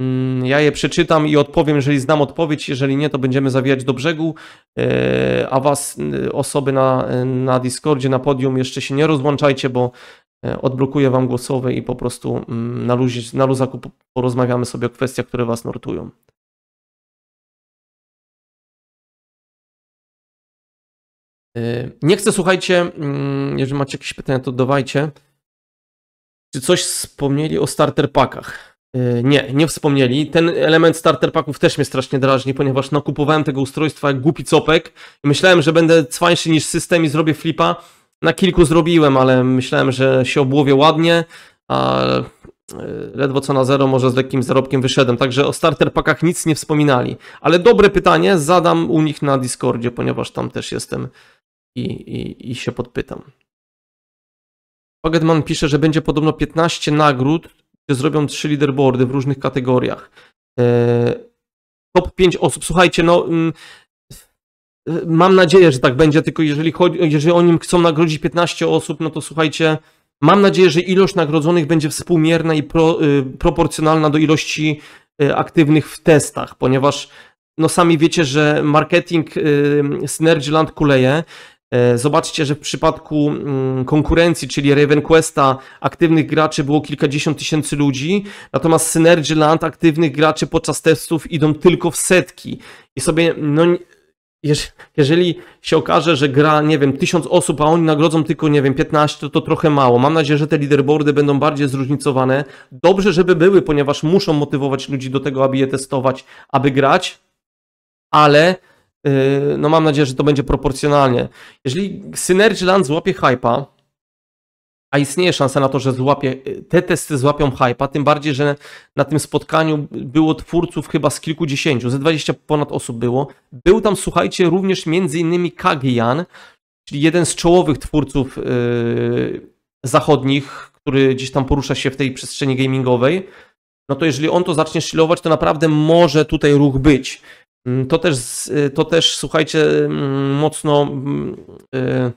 Mm, ja je przeczytam i odpowiem, jeżeli znam odpowiedź. Jeżeli nie, to będziemy zawijać do brzegu. E, a Was, e, osoby na, e, na Discordzie, na podium, jeszcze się nie rozłączajcie, bo odblokuję Wam głosowe i po prostu mm, na, luzie, na luzaku porozmawiamy sobie o kwestiach, które Was nurtują. Nie chcę, słuchajcie, mm, jeżeli macie jakieś pytania, to dawajcie. Czy coś wspomnieli o starter Y, nie, nie wspomnieli. Ten element starter packów też mnie strasznie drażni, ponieważ no, kupowałem tego ustrojstwa jak głupi copek i myślałem, że będę cwańszy niż system i zrobię flipa. Na kilku zrobiłem, ale myślałem, że się obłowię ładnie, a y, ledwo co na zero, może z lekkim zarobkiem wyszedłem. Także o starter nic nie wspominali. Ale dobre pytanie zadam u nich na Discordzie, ponieważ tam też jestem i, i, i się podpytam. Pagetman pisze, że będzie podobno 15 nagród gdzie zrobią trzy leaderboardy w różnych kategoriach. E, top 5 osób. Słuchajcie, no. Mm, e, mam nadzieję, że tak będzie, tylko jeżeli, chodzi, jeżeli oni chcą nagrodzić 15 osób, no to słuchajcie, mam nadzieję, że ilość nagrodzonych będzie współmierna i pro, y, proporcjonalna do ilości y, aktywnych w testach, ponieważ no sami wiecie, że marketing y, Land kuleje. E, zobaczcie, że w przypadku mm, konkurencji, czyli RavenQuesta, aktywnych graczy było kilkadziesiąt tysięcy ludzi, natomiast Synergy Land aktywnych graczy podczas testów idą tylko w setki. I sobie, no, jeżeli się okaże, że gra, nie wiem, tysiąc osób, a oni nagrodzą tylko, nie wiem, 15, to, to trochę mało. Mam nadzieję, że te leaderboardy będą bardziej zróżnicowane. Dobrze, żeby były, ponieważ muszą motywować ludzi do tego, aby je testować, aby grać, ale Yy, no mam nadzieję, że to będzie proporcjonalnie. Jeżeli Land złapie hypa, a istnieje szansa na to, że złapie, yy, te testy złapią hypa, tym bardziej, że na tym spotkaniu było twórców chyba z kilkudziesięciu, ze dwadzieścia ponad osób było. Był tam, słuchajcie, również między innymi Kagian, czyli jeden z czołowych twórców yy, zachodnich, który gdzieś tam porusza się w tej przestrzeni gamingowej. No to jeżeli on to zacznie szilować, to naprawdę może tutaj ruch być. Mm, to też, y, to też słuchajcie, mm, mocno mm, y,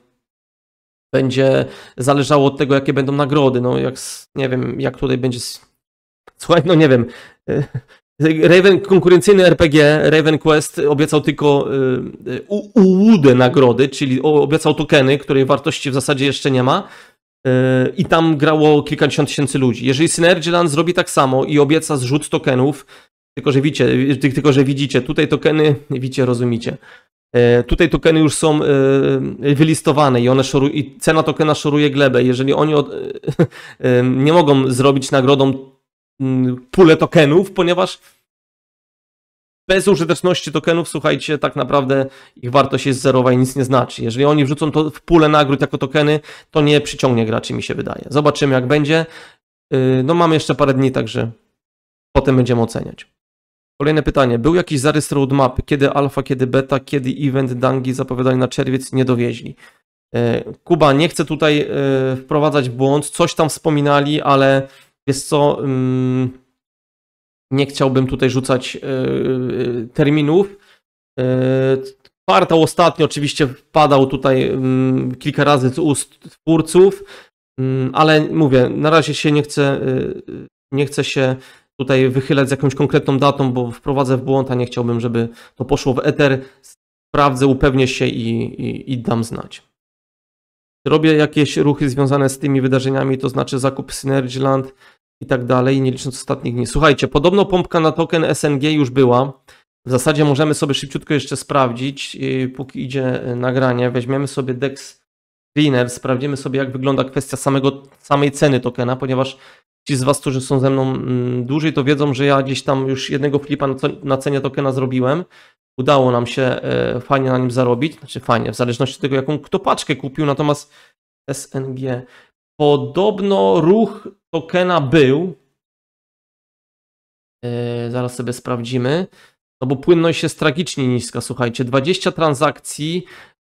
będzie zależało od tego, jakie będą nagrody. No, jak nie wiem, jak tutaj będzie. Słuchaj, no nie wiem. Y, Raven, konkurencyjny RPG Raven Quest obiecał tylko ułudę nagrody, czyli obiecał tokeny, której wartości w zasadzie jeszcze nie ma. I tam grało kilkadziesiąt tysięcy ludzi. Jeżeli Synergyland zrobi tak samo i obieca zrzut tokenów, tylko, że widzicie, tylko, że widzicie tutaj tokeny, widzicie, rozumicie. E, tutaj tokeny już są e, wylistowane i, one szoruj, i cena tokena szoruje glebę. Jeżeli oni od, e, nie mogą zrobić nagrodą mm, pulę tokenów, ponieważ bez użyteczności tokenów, słuchajcie, tak naprawdę ich wartość jest zerowa i nic nie znaczy. Jeżeli oni wrzucą to w pulę nagród jako tokeny, to nie przyciągnie graczy, mi się wydaje. Zobaczymy, jak będzie. No, mamy jeszcze parę dni, także potem będziemy oceniać. Kolejne pytanie. Był jakiś zarys roadmapy? Kiedy alfa, kiedy beta, kiedy event dangi zapowiadali na czerwiec nie dowieźli? E, Kuba, nie chcę tutaj e, wprowadzać w błąd. Coś tam wspominali, ale jest co, mm, nie chciałbym tutaj rzucać e, terminów. Kwartał ostatnio oczywiście wpadał tutaj mm, kilka razy z ust twórców, mm, ale mówię, na razie się nie chcę, nie chcę się tutaj wychylać z jakąś konkretną datą, bo wprowadzę w błąd, a nie chciałbym, żeby to poszło w eter. Sprawdzę, upewnię się i, i, i dam znać. Robię jakieś ruchy związane z tymi wydarzeniami, to znaczy zakup Land i tak dalej, nie licząc ostatnich dni. Słuchajcie, podobno pompka na token SNG już była. W zasadzie możemy sobie szybciutko jeszcze sprawdzić, y, póki idzie y, nagranie. Weźmiemy sobie DEX Cleaner, sprawdzimy sobie, jak wygląda kwestia samego, samej ceny tokena, ponieważ ci z Was, którzy są ze mną mm, dłużej, to wiedzą, że ja gdzieś tam już jednego flipa na cenie tokena zrobiłem. Udało nam się e, fajnie na nim zarobić, znaczy fajnie, w zależności od tego, jaką kto paczkę kupił, natomiast SNG. Podobno ruch tokena był. E, zaraz sobie sprawdzimy. No bo płynność jest tragicznie niska, słuchajcie. 20 transakcji,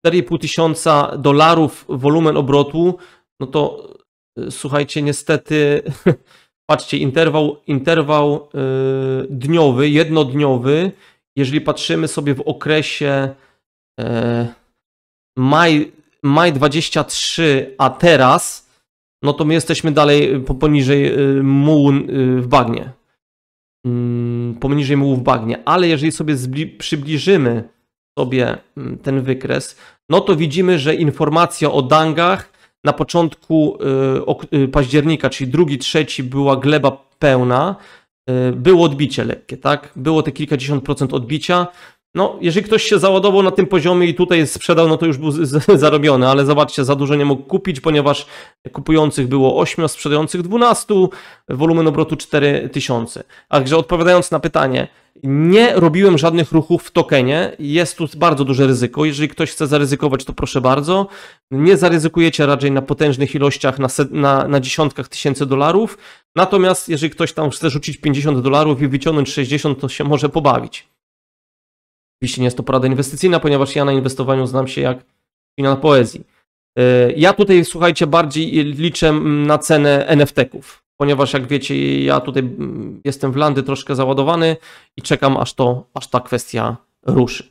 4,5 tysiąca dolarów wolumen obrotu, no to słuchajcie, niestety, patrzcie, interwał, interwał y, dniowy, jednodniowy, jeżeli patrzymy sobie w okresie e, maj, maj 23, a teraz, no to my jesteśmy dalej poniżej y, mułu y, w bagnie. Mm, poniżej mułu w bagnie, ale jeżeli sobie przybliżymy sobie mm, ten wykres, no to widzimy, że informacja o dangach na początku y, y, października, czyli drugi, trzeci, była gleba pełna, y, było odbicie lekkie, tak? Było te kilkadziesiąt procent odbicia. No, jeżeli ktoś się załadował na tym poziomie i tutaj sprzedał, no to już był zarobiony, ale zobaczcie, za dużo nie mógł kupić, ponieważ kupujących było 8, sprzedających 12, wolumen obrotu 4000. Także odpowiadając na pytanie, nie robiłem żadnych ruchów w tokenie. Jest tu bardzo duże ryzyko. Jeżeli ktoś chce zaryzykować, to proszę bardzo. Nie zaryzykujecie raczej na potężnych ilościach, na, na, na dziesiątkach tysięcy dolarów. Natomiast jeżeli ktoś tam chce rzucić 50 dolarów i wyciągnąć 60, to się może pobawić. Oczywiście nie jest to porada inwestycyjna, ponieważ ja na inwestowaniu znam się jak na poezji. E, ja tutaj, słuchajcie, bardziej liczę mm, na cenę NFT-ków, ponieważ jak wiecie, ja tutaj mm, jestem w landy troszkę załadowany i czekam, aż, to, aż ta kwestia ruszy.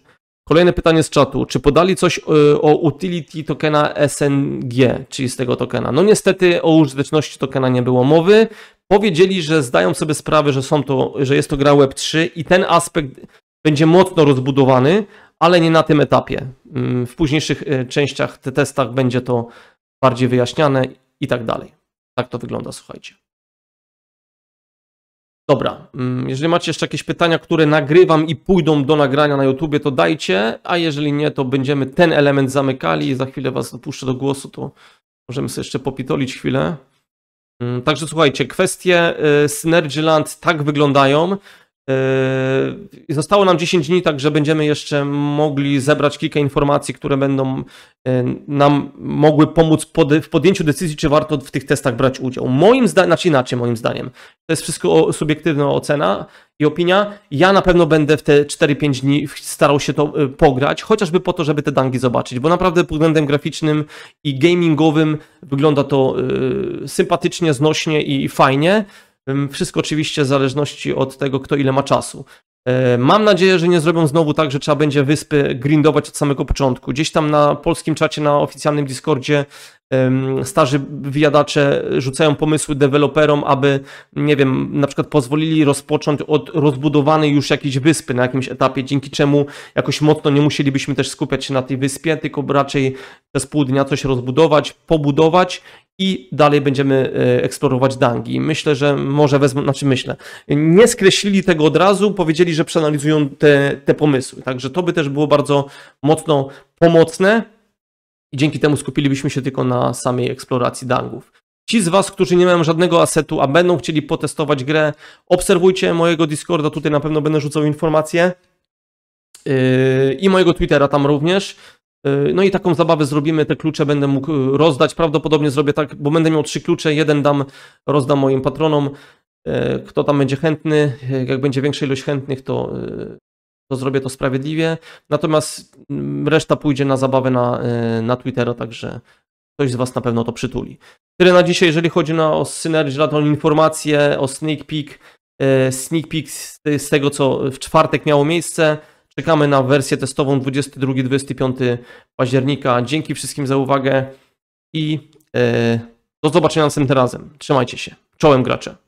Kolejne pytanie z czatu. Czy podali coś e, o utility tokena SNG, czyli z tego tokena? No niestety o użyteczności tokena nie było mowy. Powiedzieli, że zdają sobie sprawę, że, są to, że jest to gra Web3 i ten aspekt będzie mocno rozbudowany, ale nie na tym etapie. Mm, w późniejszych e, częściach, te testach będzie to bardziej wyjaśniane i tak dalej. Tak to wygląda, słuchajcie. Dobra, mm, jeżeli macie jeszcze jakieś pytania, które nagrywam i pójdą do nagrania na YouTube, to dajcie, a jeżeli nie, to będziemy ten element zamykali. Za chwilę Was dopuszczę do głosu, to możemy sobie jeszcze popitolić chwilę. Mm, także słuchajcie, kwestie e, Land tak wyglądają. Yy, zostało nam 10 dni, także będziemy jeszcze mogli zebrać kilka informacji, które będą yy, nam mogły pomóc w podjęciu decyzji, czy warto w tych testach brać udział. Moim zdaniem, znaczy inaczej, moim zdaniem, to jest wszystko subiektywna ocena i opinia. Ja na pewno będę w te 4-5 dni starał się to y, pograć, chociażby po to, żeby te dangi zobaczyć, bo naprawdę pod względem graficznym i gamingowym wygląda to y, sympatycznie, znośnie i fajnie. Wszystko oczywiście w zależności od tego, kto ile ma czasu. Mam nadzieję, że nie zrobią znowu tak, że trzeba będzie wyspy grindować od samego początku. Gdzieś tam na polskim czacie, na oficjalnym Discordzie starzy wyjadacze rzucają pomysły deweloperom, aby, nie wiem, na przykład pozwolili rozpocząć od rozbudowanej już jakiejś wyspy na jakimś etapie, dzięki czemu jakoś mocno nie musielibyśmy też skupiać się na tej wyspie, tylko raczej przez pół dnia coś rozbudować, pobudować i dalej będziemy e, eksplorować Dangi. Myślę, że może wezmą, znaczy myślę, nie skreślili tego od razu, powiedzieli, że przeanalizują te, te pomysły. Także to by też było bardzo mocno pomocne i dzięki temu skupilibyśmy się tylko na samej eksploracji Dangów. Ci z Was, którzy nie mają żadnego asetu, a będą chcieli potestować grę, obserwujcie mojego Discorda, tutaj na pewno będę rzucał informacje. Yy, I mojego Twittera tam również. E, no i taką zabawę zrobimy, te klucze będę mógł e, rozdać. Prawdopodobnie zrobię tak, bo będę miał trzy klucze, jeden dam, rozdam moim patronom. E, kto tam będzie chętny, jak będzie większa ilość chętnych, to, to zrobię to sprawiedliwie. Natomiast mm, reszta pójdzie na zabawę na, na Twittera, także ktoś z Was na pewno to przytuli. Tyle na dzisiaj, jeżeli chodzi na, o Synergy, o informacje o sneak peek, sneak peek z, z tego, co w czwartek miało miejsce. Czekamy na wersję testową 22-25 października. Dzięki wszystkim za uwagę i e, do zobaczenia następnym razem. Trzymajcie się. Czołem gracze.